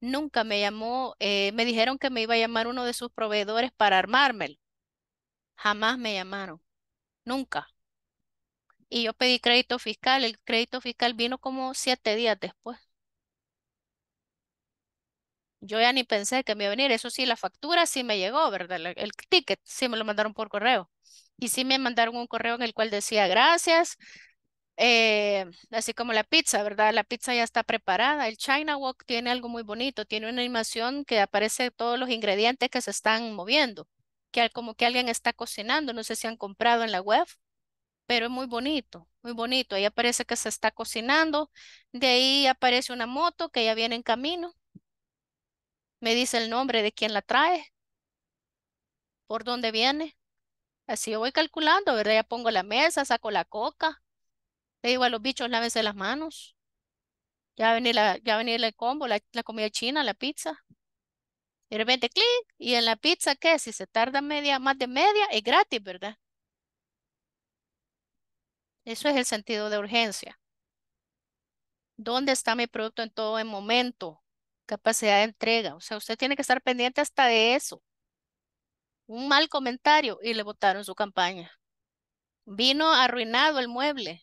nunca me llamó, eh, me dijeron que me iba a llamar uno de sus proveedores para armármelo. Jamás me llamaron, nunca. Y yo pedí crédito fiscal, el crédito fiscal vino como siete días después. Yo ya ni pensé que me iba a venir, eso sí, la factura sí me llegó, ¿verdad? El, el ticket sí me lo mandaron por correo. Y sí me mandaron un correo en el cual decía, gracias, eh, así como la pizza, ¿verdad? La pizza ya está preparada. El China Walk tiene algo muy bonito, tiene una animación que aparece todos los ingredientes que se están moviendo, que como que alguien está cocinando, no sé si han comprado en la web, pero es muy bonito, muy bonito. Ahí aparece que se está cocinando, de ahí aparece una moto que ya viene en camino. Me dice el nombre de quién la trae, por dónde viene. Así yo voy calculando, ¿verdad? Ya pongo la mesa, saco la coca, le digo a los bichos, lávense las manos. Ya va venir, la, ya el combo, la, comida china, la pizza. Y de repente, clic, y en la pizza, ¿qué? Si se tarda media, más de media, es gratis, ¿verdad? Eso es el sentido de urgencia. ¿Dónde está mi producto en todo el momento? Capacidad de entrega. O sea, usted tiene que estar pendiente hasta de eso. Un mal comentario y le votaron su campaña. Vino arruinado el mueble.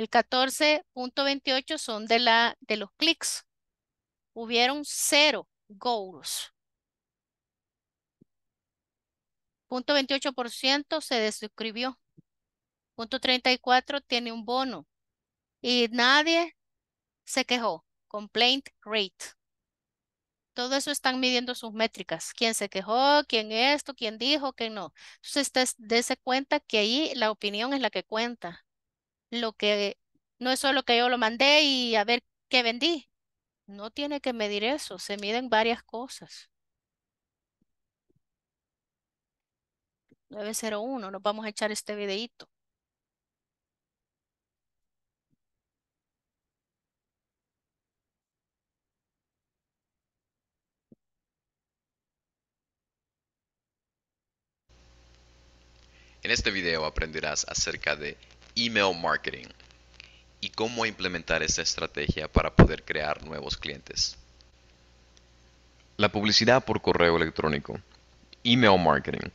El 14.28 son de, la, de los clics. Hubieron cero goals. 0.28% se desuscribió. .34% tiene un bono. Y nadie se quejó. Complaint rate. Todo eso están midiendo sus métricas. ¿Quién se quejó? ¿Quién esto? ¿Quién dijo? ¿Quién no? Entonces, dése cuenta que ahí la opinión es la que cuenta lo que, no es solo que yo lo mandé y a ver qué vendí. No tiene que medir eso, se miden varias cosas. 901, nos vamos a echar este videito. En este video aprenderás acerca de email marketing y cómo implementar esta estrategia para poder crear nuevos clientes. La publicidad por correo electrónico, email marketing,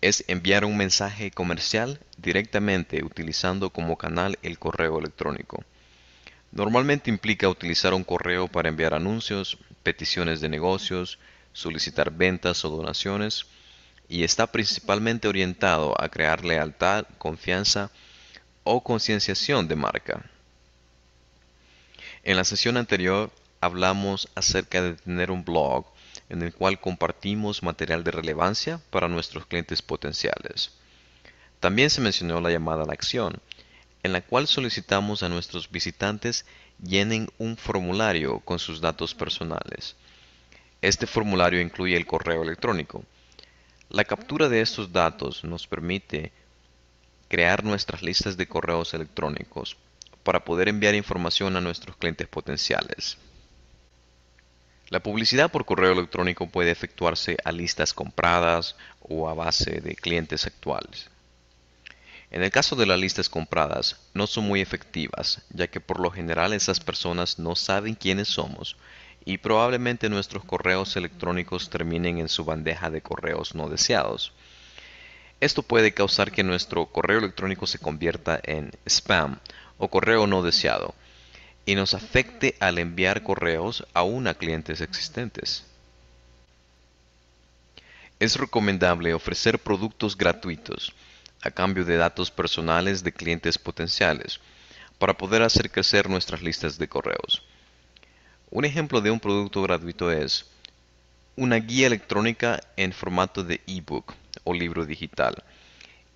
es enviar un mensaje comercial directamente utilizando como canal el correo electrónico. Normalmente implica utilizar un correo para enviar anuncios, peticiones de negocios, solicitar ventas o donaciones y está principalmente orientado a crear lealtad, confianza y o concienciación de marca. En la sesión anterior hablamos acerca de tener un blog en el cual compartimos material de relevancia para nuestros clientes potenciales. También se mencionó la llamada a la acción, en la cual solicitamos a nuestros visitantes llenen un formulario con sus datos personales. Este formulario incluye el correo electrónico. La captura de estos datos nos permite crear nuestras listas de correos electrónicos para poder enviar información a nuestros clientes potenciales. La publicidad por correo electrónico puede efectuarse a listas compradas o a base de clientes actuales. En el caso de las listas compradas, no son muy efectivas, ya que por lo general esas personas no saben quiénes somos y probablemente nuestros correos electrónicos terminen en su bandeja de correos no deseados, esto puede causar que nuestro correo electrónico se convierta en spam o correo no deseado y nos afecte al enviar correos aún a clientes existentes. Es recomendable ofrecer productos gratuitos a cambio de datos personales de clientes potenciales para poder hacer crecer nuestras listas de correos. Un ejemplo de un producto gratuito es una guía electrónica en formato de ebook o libro digital.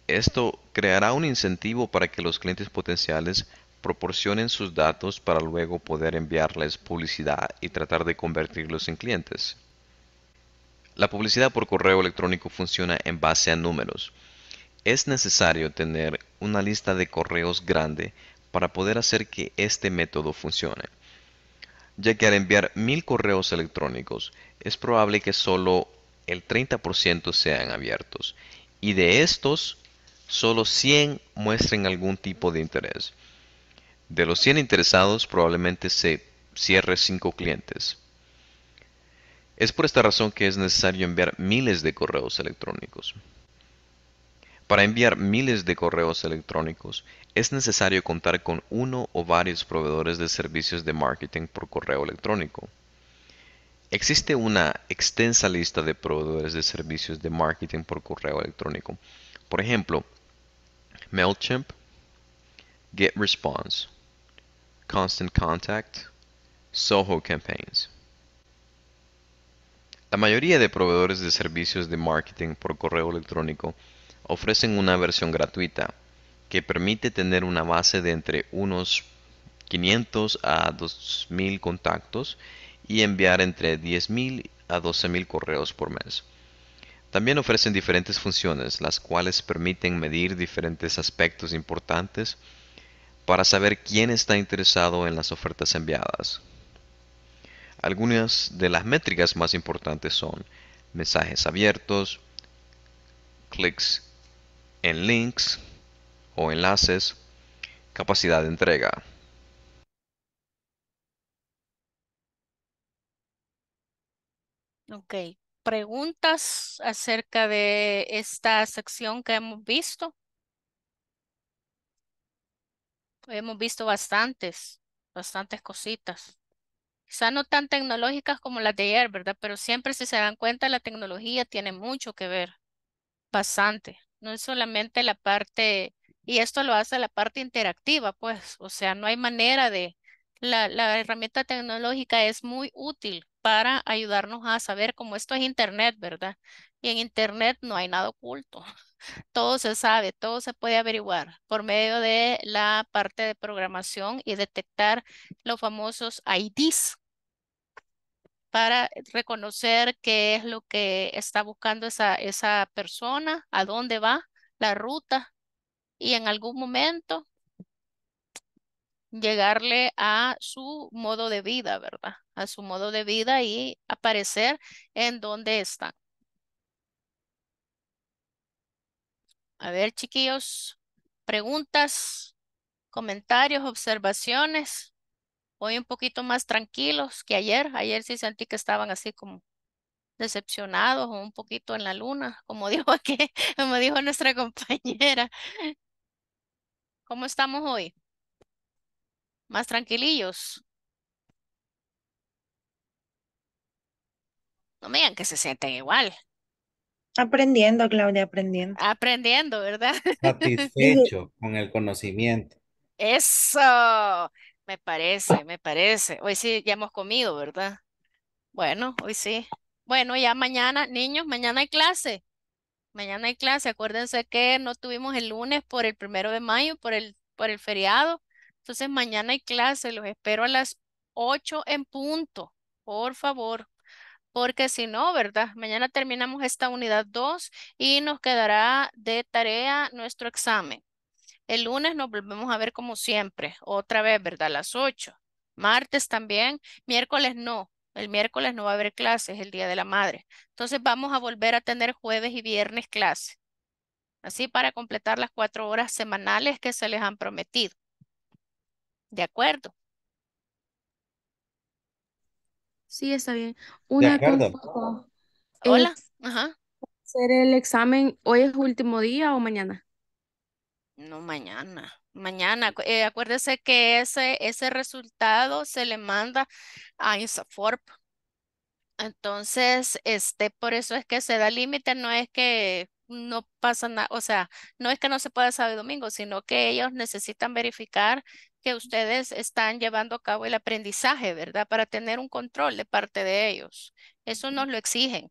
Esto creará un incentivo para que los clientes potenciales proporcionen sus datos para luego poder enviarles publicidad y tratar de convertirlos en clientes. La publicidad por correo electrónico funciona en base a números. Es necesario tener una lista de correos grande para poder hacer que este método funcione, ya que al enviar mil correos electrónicos es probable que solo el 30% sean abiertos y de estos solo 100 muestren algún tipo de interés. De los 100 interesados probablemente se cierre 5 clientes. Es por esta razón que es necesario enviar miles de correos electrónicos. Para enviar miles de correos electrónicos es necesario contar con uno o varios proveedores de servicios de marketing por correo electrónico. Existe una extensa lista de proveedores de servicios de marketing por correo electrónico. Por ejemplo, MailChimp, GetResponse, Constant Contact, Soho Campaigns. La mayoría de proveedores de servicios de marketing por correo electrónico ofrecen una versión gratuita que permite tener una base de entre unos 500 a 2000 contactos y enviar entre 10.000 a 12.000 correos por mes. También ofrecen diferentes funciones, las cuales permiten medir diferentes aspectos importantes para saber quién está interesado en las ofertas enviadas. Algunas de las métricas más importantes son mensajes abiertos, clics en links o enlaces, capacidad de entrega. Ok. ¿Preguntas acerca de esta sección que hemos visto? Hemos visto bastantes, bastantes cositas. Quizá no tan tecnológicas como las de ayer, ¿verdad? Pero siempre si se dan cuenta, la tecnología tiene mucho que ver. Bastante. No es solamente la parte, y esto lo hace la parte interactiva, pues. O sea, no hay manera de, la herramienta tecnológica es muy útil para ayudarnos a saber cómo esto es Internet, ¿verdad? Y en Internet no hay nada oculto. Todo se sabe, todo se puede averiguar por medio de la parte de programación y detectar los famosos IDs para reconocer qué es lo que está buscando esa, esa persona, a dónde va, la ruta. Y en algún momento llegarle a su modo de vida, ¿verdad? A su modo de vida y aparecer en donde están. A ver, chiquillos, preguntas, comentarios, observaciones. Hoy un poquito más tranquilos que ayer. Ayer sí sentí que estaban así como decepcionados o un poquito en la luna, como dijo aquí, como dijo nuestra compañera. ¿Cómo estamos hoy? más tranquilillos. No me digan que se sienten igual. Aprendiendo, Claudia, aprendiendo. Aprendiendo, ¿verdad? Satisfecho con el conocimiento. Eso, me parece, me parece. Hoy sí ya hemos comido, ¿verdad? Bueno, hoy sí. Bueno, ya mañana, niños, mañana hay clase. Mañana hay clase. Acuérdense que no tuvimos el lunes por el primero de mayo, por el, por el feriado. Entonces mañana hay clase, los espero a las 8 en punto, por favor. Porque si no, ¿verdad? Mañana terminamos esta unidad 2 y nos quedará de tarea nuestro examen. El lunes nos volvemos a ver como siempre, otra vez, ¿verdad? A las 8. Martes también, miércoles no, el miércoles no va a haber clases, el Día de la Madre. Entonces vamos a volver a tener jueves y viernes clases. Así para completar las cuatro horas semanales que se les han prometido. ¿De acuerdo? Sí, está bien. Una acuerdo. Eh, Hola. Ajá. ¿Hacer el examen hoy es último día o mañana? No, mañana. Mañana, eh, acuérdese que ese, ese resultado se le manda a INSAFORP. Entonces, este, por eso es que se da límite, no es que no pasa nada, o sea, no es que no se pueda saber domingo, sino que ellos necesitan verificar que ustedes están llevando a cabo el aprendizaje, ¿verdad? Para tener un control de parte de ellos. Eso nos lo exigen.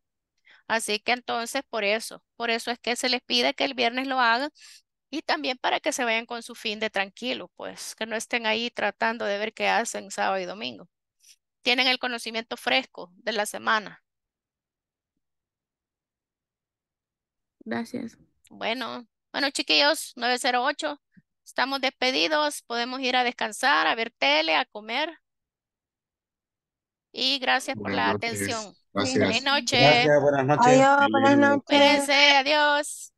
Así que entonces por eso, por eso es que se les pide que el viernes lo hagan y también para que se vayan con su fin de tranquilo, pues que no estén ahí tratando de ver qué hacen sábado y domingo. Tienen el conocimiento fresco de la semana. Gracias. Bueno, bueno chiquillos, 908. Estamos despedidos, podemos ir a descansar, a ver tele, a comer. Y gracias por la atención. Buenas noches. buenas noches. Adiós, buenas noches. adiós.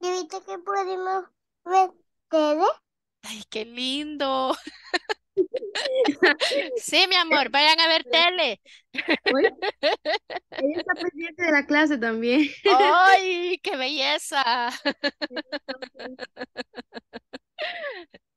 viste que podemos ver tele? Ay, qué lindo. Sí, mi amor, vayan a ver tele. ella está pendiente de la clase también. ¡Ay, qué belleza!